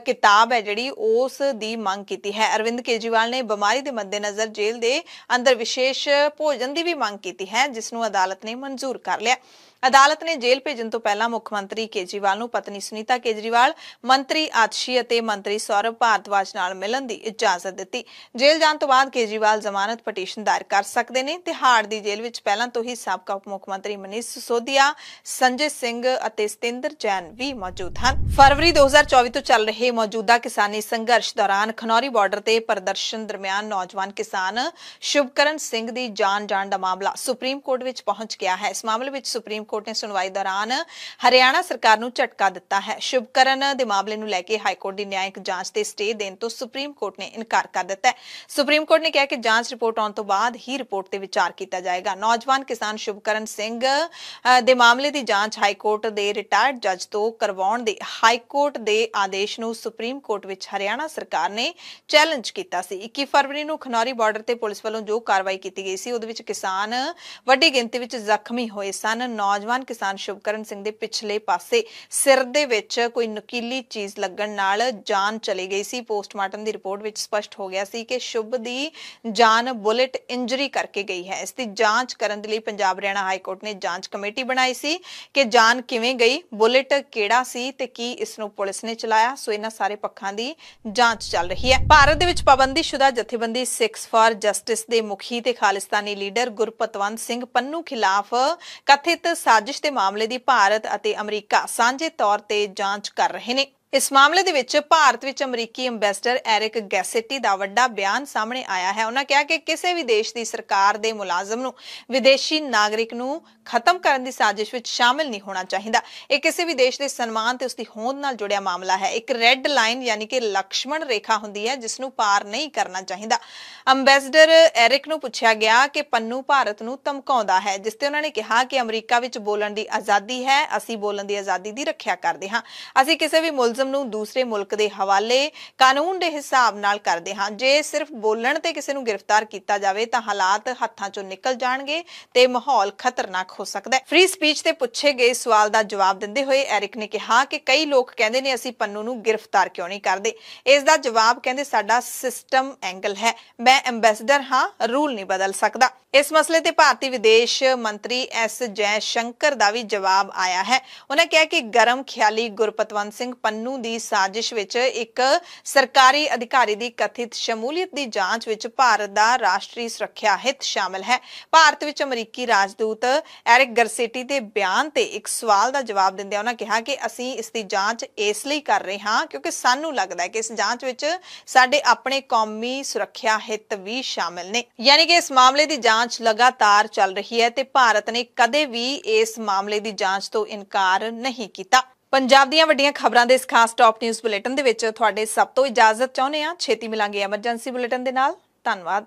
S1: ਕਿਤਾਬ ਹੈ ਜਿਹੜੀ ਉਸ ਦੀ ਮੰਗ ਕੀਤੀ ਹੈ ਅਰਵਿੰਦ ਕੇਜੀਵਾਲ ਨੇ ਬਿਮਾਰੀ ਦੇ ਮੱਦੇਨਜ਼ਰ ਜੇਲ੍ਹ ਦੇ ਅੰਦਰ ਵਿਸ਼ੇਸ਼ ਭੋਜਨ ਦੀ ਵੀ ਮੰਗ ਕੀਤੀ ਹੈ ਜਿਸ ਨੂੰ ਅਦਾਲਤ ਨੇ ਮਨਜ਼ੂਰ ਕਰ ਲਿਆ ਅਦਾਲਤ ਨੇ ਜੇਲ੍ਹ ਭੇਜਣ ਤੋਂ ਪਹਿਲਾਂ ਮੁੱਖ ਮੰਤਰੀ ਕੇਜਰੀਵਾਲ ਨੂੰ ਪਤਨੀ ਸੁਨੀਤਾ ਕੇਜਰੀਵਾਲ ਮੰਤਰੀ ਆਤਸ਼ੀ ਅਤੇ ਮੰਤਰੀ ਸੌਰਵ ਭਾਰਤਵਾਜ ਨਾਲ ਮਿਲਣ ਦੀ ਇਜਾਜ਼ਤ ਦਿੱਤੀ ਜੇਲ੍ਹ ਜਾਣ ਤੋਂ ਬਾਅਦ ਕੇਜਰੀਵਾਲ ਜ਼ਮਾਨਤ ਪਟੀਸ਼ਨ ਦਾਇਰ ਕਰ ਸਕਦੇ ਨੇ ਤਿਹਾੜ ਦੀ ਜੇਲ੍ਹ ਵਿੱਚ ਪਹਿਲਾਂ ਤੋਂ ਹੀ ਸਾਬਕਾ ਉਪ ਮੁੱਖ ਮੰਤਰੀ ਮਨੀਸ਼ ਸੋਧਿਆ ਸੰਜੇ ਸਿੰਘ ਅਤੇ ਸਤਿੰਦਰ ਜੈਨ ਵੀ ਮੌਜੂਦ ਹਨ ਫਰਵਰੀ 2024 ਤੋਂ ਚੱਲ ਰਹੇ ਮੌਜੂਦਾ ਕਿਸਾਨੀ ਸੰਘਰਸ਼ ਦੌਰਾਨ ਖਨੌਰੀ ਬਾਰਡਰ ਤੇ ਪ੍ਰਦਰਸ਼ਨ ਦਰਮਿਆਨ ਨੌਜਵਾਨ ਕਿਸਾਨ ਸ਼ੁਭਕਰਨ ਸਿੰਘ ਦੀ ਜਾਨ ਜਾਣ ਦਾ ਮਾਮਲਾ ਸੁਪਰੀਮ ਕੋਰਟ ਵਿੱਚ ਪਹੁੰਚ ਗਿਆ ਹੈ ਇਸ ਮਾਮਲੇ ਵਿੱਚ ਸੁਪਰੀਮ ਕੋਰਟ ਨੇ ਸੁਣਵਾਈ ਦੌਰਾਨ ਹਰਿਆਣਾ ਸਰਕਾਰ ਨੂੰ ਝਟਕਾ ਦਿੱਤਾ ਹੈ ਸ਼ੁਭਕਰਨ ਦੇ ਮਾਮਲੇ ਨੂੰ ਲੈ ਕੇ ਹਾਈ ਕੋਰਟ ਦੀ ਨਿਆਇਕ ਜਾਂਚ ਤੇ ਸਟੇ ਦੇਣ ਤੋਂ ਸੁਪਰੀਮ ਕੋਰਟ ਨੇ ਇਨਕਾਰ ਕਰ ਦਿੱਤਾ ਹੈ ਸੁਪਰੀਮ ਕੋਰਟ ਨੇ ਕਿਹਾ ਕਿ ਜਾਂਚ ਰਿਪੋਰਟ ਆਉਣ ਤੋਂ ਬਾਅਦ ਹੀ ਰਿਪੋਰਟ ਤੇ ਵਿਚਾਰ ਕੀਤਾ ਜਾਏਗਾ ਨੌਜਵਾਨ ਕਿਸਾਨ ਸ਼ੁਭਕਰਨ ਸਿੰਘ ਦੇ ਮਾਮਲੇ ਦੀ ਜਾਂਚ ਹਾਈ ਕੋਰਟ ਦੇ ਰਿਟਾਇਰਡ ਜੱਜ ਤੋਂ ਕਰਵਾਉਣ ਦੇ ਹਾਈ ਕੋਰਟ ਦੇ ਆਦੇਸ਼ ਨੂੰ ਸੁਪਰੀਮ ਕੋਰਟ ਵਿੱਚ ਹਰਿਆਣਾ ਸਰਕਾਰ ਨੇ ਚੈਲੰਜ ਕੀਤਾ ਸੀ 21 ਫਰਵਰੀ ਨੂੰ ਖਨੌਰੀ ਬਾਰਡਰ ਤੇ ਪੁਲਿਸ ਵੱਲੋਂ ਜੋ ਕਾਰਵਾਈ ਕੀਤੀ ਗਈ ਸੀ ਉਹਦੇ ਵਿੱਚ ਕਿਸਾਨ ਵੱਡੀ ਗਿਣਤੀ ਵਿੱਚ ਜ਼ਖਮੀ ਹੋਏ ਸਨ ਨੌ ਨੌਜਵਾਨ ਕਿਸਾਨ ਸ਼ੁਭਕਰਨ ਸਿੰਘ ਦੇ ਪਿਛਲੇ ਪਾਸੇ ਸਿਰ ਦੇ ਵਿੱਚ ਕੋਈ ਨਕੀਲੀ ਚੀਜ਼ ਲੱਗਣ ਨਾਲ ਜਾਨ ਚਲੀ ਗਈ ਸੀ ਪੋਸਟਮਾਰਟਮ ਦੀ ਰਿਪੋਰਟ ਵਿੱਚ ਸਪਸ਼ਟ ਹੋ ਗਿਆ ਸੀ ਕਿ ਸ਼ੁਭ ਦੀ ਜਾਨ ਬੁਲੇਟ ਇੰਜਰੀ ਕਰਕੇ ਗਈ ਹੈ ਇਸ ਦੀ ਜਾਂਚ ਕਰਨ ਦੇ ਲਈ ਪੰਜਾਬ ਹਰਿਆਣਾ ਹਾਈ ਕੋਰਟ ਨੇ ਜਾਂਚ ਕਮੇਟੀ ਬਣਾਈ ਸੀ ਕਿ ਜਾਨ ਕਿਵੇਂ ਗਈ ਬੁਲੇਟ ਕਿਹੜਾ ਸੀ ਤੇ ਕੀ ਇਸ ਨੂੰ ਪੁਲਿਸ ਨੇ ਚਲਾਇਆ ਸੋ ਇਹਨਾਂ ਸਾਰੇ ਪੱਖਾਂ ਦੀ ਜਾਂਚ ਚੱਲ ਰਹੀ ਹੈ ਭਾਰਤ ਦੇ ਵਿੱਚ ਪਾਬੰਦੀਸ਼ੁਦਾ ਜਥੇਬੰਦੀ 6 ਫਾਰ ਜਸਟਿਸ ਦੇ ਮੁਖੀ ਤੇ ਖਾਲਿਸਤਾਨੀ ਲੀਡਰ ਗੁਰਪਤਵੰਤ ਸਿੰਘ ਪੰਨੂ ਖਿਲਾਫ ਕਥਿਤ ਸਾਜ਼ਿਸ਼ ਦੇ ਮਾਮਲੇ ਦੀ ਭਾਰਤ ਅਤੇ ਅਮਰੀਕਾ ਸਾਂਝੇ ਤੌਰ ਤੇ ਜਾਂਚ ਕਰ ਰਹੇ ਨੇ ਇਸ ਮਾਮਲੇ ਦੇ ਵਿੱਚ ਭਾਰਤ ਵਿੱਚ ਅਮਰੀਕੀ ਐਮਬੈਸਡਰ ਐਰਿਕ ਗੈਸੇਟੀ ਦਾ ਵੱਡਾ ਬਿਆਨ ਸਾਹਮਣੇ ਆਇਆ ਹੈ ਉਹਨਾਂ ਕਿਹਾ ਕਿ ਕਿਸੇ ਵੀ ਦੇਸ਼ ਦੀ ਸਰਕਾਰ ਦੇ ਮੁਲਾਜ਼ਮ ਨੂੰ ਵਿਦੇਸ਼ੀ ਨਾਗਰਿਕ ਨੂੰ ਖਤਮ ਕਰਨ ਦੀ ਸਾਜ਼ਿਸ਼ ਵਿੱਚ ਸ਼ਾਮਿਲ ਨਹੀਂ ਹੋਣਾ ਚਾਹੀਦਾ ਇਹ ਕਿਸੇ ਵੀ ਦੇਸ਼ ਦੇ ਸਨਮਾਨ ਤੇ ਉਸ ਦੀ ਹੋਂਦ ਨਾਲ ਜੁੜਿਆ ਮਾਮਲਾ ਹੈ ਇੱਕ ਰੈੱਡ ਲਾਈਨ ਯਾਨੀ ਕਿ ਲਕਸ਼ਮਣ ਰੇਖਾ ਹੁੰਦੀ ਹੈ ਜਿਸ ਨੂੰ ਪਾਰ ਨਹੀਂ ਕਰਨਾ ਚਾਹੀਦਾ ਐਮਬੈਸਡਰ ਐਰਿਕ ਨੂੰ ਪੁੱਛਿਆ ਗਿਆ ਕਿ ਪੰਨੂ ਭਾਰਤ ਨੂੰ ਧਮਕਾਉਂਦਾ ਹੈ ਜਿਸ ਤੇ ਉਹਨਾਂ ਨੇ ਕਿਹਾ ਕਿ ਅਮਰੀਕਾ ਵਿੱਚ ਬੋਲਣ ਦੀ ਆਜ਼ਾਦੀ ਹੈ ਅਸੀਂ ਬੋਲਣ ਦੀ ਆਜ਼ਾਦੀ ਦੀ ਰੱਖਿਆ ਕਰਦੇ ਹਾਂ ਅਸੀਂ ਕਿਸੇ ਵੀ ਮੁਲਜ਼ਮ ਮੁਲਾਜ਼ਮ ਨੂੰ ਦੂਸਰੇ ਮੁਲਕ ਦੇ ਹਵਾਲੇ ਕਾਨੂੰਨ ਦੇ ਹਿਸਾਬ ਨਾਲ ਕਰਦੇ ਹਾਂ ਜੇ ਸਿਰਫ ਬੋਲਣ ਤੇ ਕਿਸੇ ਨੂੰ ਗ੍ਰਿਫਤਾਰ ਕੀਤਾ ਜਾਵੇ ਤਾਂ ਹਾਲਾਤ ਹੱਥਾਂ ਚੋਂ ਨਿਕਲ ਜਾਣਗੇ ਤੇ ਮਾਹੌਲ ਖਤਰਨਾਕ ਹੋ ਸਕਦਾ ਹੈ ਫ੍ਰੀ ਸਪੀਚ ਤੇ ਪੁੱਛੇ ਗਏ ਸਵਾਲ ਦਾ ਜਵਾਬ ਦਿੰਦੇ ਹੋਏ ਐਰਿਕ ਨੇ ਕਿਹਾ ਕਿ ਕਈ ਲੋਕ ਕਹਿੰਦੇ ਨੇ ਅਸੀਂ ਪੰਨੂ ਨੂੰ ਗ੍ਰਿਫਤਾਰ ਕਿਉਂ ਨਹੀਂ ਕਰਦੇ ਇਸ ਦਾ ਜਵਾਬ ਕਹਿੰਦੇ ਸਾਡਾ ਸਿਸਟਮ ਐਂਗਲ ਹੈ ਮੈਂ ਐਮਬੈਸਡਰ ਹਾਂ ਰੂਲ ਨਹੀਂ ਬਦਲ ਸਕਦਾ ਇਸ ਮਸਲੇ ਤੇ ਭਾਰਤੀ ਵਿਦੇਸ਼ ਮੰਤਰੀ ਐਸ ਜੈ ਸ਼ੰਕਰ ਦਾ ਵੀ ਜਵਾਬ ਆਇਆ ਹੈ ਉਹਨੇ ਕਿਹਾ ਕਿ ਗਰਮ ਖਿਆਲੀ ਗੁਰਪਤਵੰਤ ਸਿੰਘ ਪੰਨੂ ਦੀ ਸਾਜ਼ਿਸ਼ ਵਿੱਚ ਇੱਕ ਸਰਕਾਰੀ ਅਧਿਕਾਰੀ ਦੀ ਕਥਿਤ ਸ਼ਮੂਲੀਅਤ ਦੀ ਜਾਂਚ ਵਿੱਚ ਭਾਰਤ ਦਾ ਰਾਸ਼ਟਰੀ ਸੁਰੱਖਿਆ ਹਿੱਤ ਸ਼ਾਮਲ ਹੈ ਭਾਰਤ ਵਿੱਚ ਅਮਰੀਕੀ ਰਾਜਦੂਤ ਐਰਿਕ ਗਰਸੇਟੀ ਦੇ ਬਿਆਨ ਤੇ ਇੱਕ ਸਵਾਲ ਦਾ ਜਵਾਬ ਦਿੰਦੇ ਉਹਨਾਂ ਕਿਹਾ ਕਿ ਅਸੀਂ ਇਸ ਦੀ ਜਾਂਚ ਇਸ ਲਈ ਕਰ ਰਹੇ ਹਾਂ ਕਿਉਂਕਿ ਸਾਨੂੰ ਲੱਗਦਾ ਹੈ ਕਿ ਇਸ ਜਾਂਚ ਵਿੱਚ ਸਾਡੇ ਆਪਣੇ ਕੌਮੀ ਸੁਰੱਖਿਆ ਹਿੱਤ ਵੀ ਸ਼ਾਮਲ ਨੇ ਯਾਨੀ ਕਿ ਇਸ ਮਾਮਲੇ ਦੀ ਜਾਂਚ ਜਾਂਚ ਲਗਾਤਾਰ ਚੱਲ ਰਹੀ ਹੈ ਤੇ ਭਾਰਤ ਨੇ ਕਦੇ ਵੀ ਇਸ ਮਾਮਲੇ ਦੀ ਜਾਂਚ ਤੋਂ ਇਨਕਾਰ ਨਹੀਂ ਕੀਤਾ ਪੰਜਾਬ ਦੀਆਂ ਵੱਡੀਆਂ ਖਬਰਾਂ ਦੇ ਇਸ ਖਾਸ ਟਾਪ ਨਿਊਜ਼ ਬੁਲੇਟਿਨ ਦੇ ਵਿੱਚ ਤੁਹਾਡੇ ਸਭ ਤੋਂ ਇਜਾਜ਼ਤ ਚਾਹੁੰਦੇ ਆ ਛੇਤੀ ਮਿਲਾਂਗੇ ਐਮਰਜੈਂਸੀ ਬੁਲੇਟਿਨ ਦੇ ਨਾਲ ਧੰਨਵਾਦ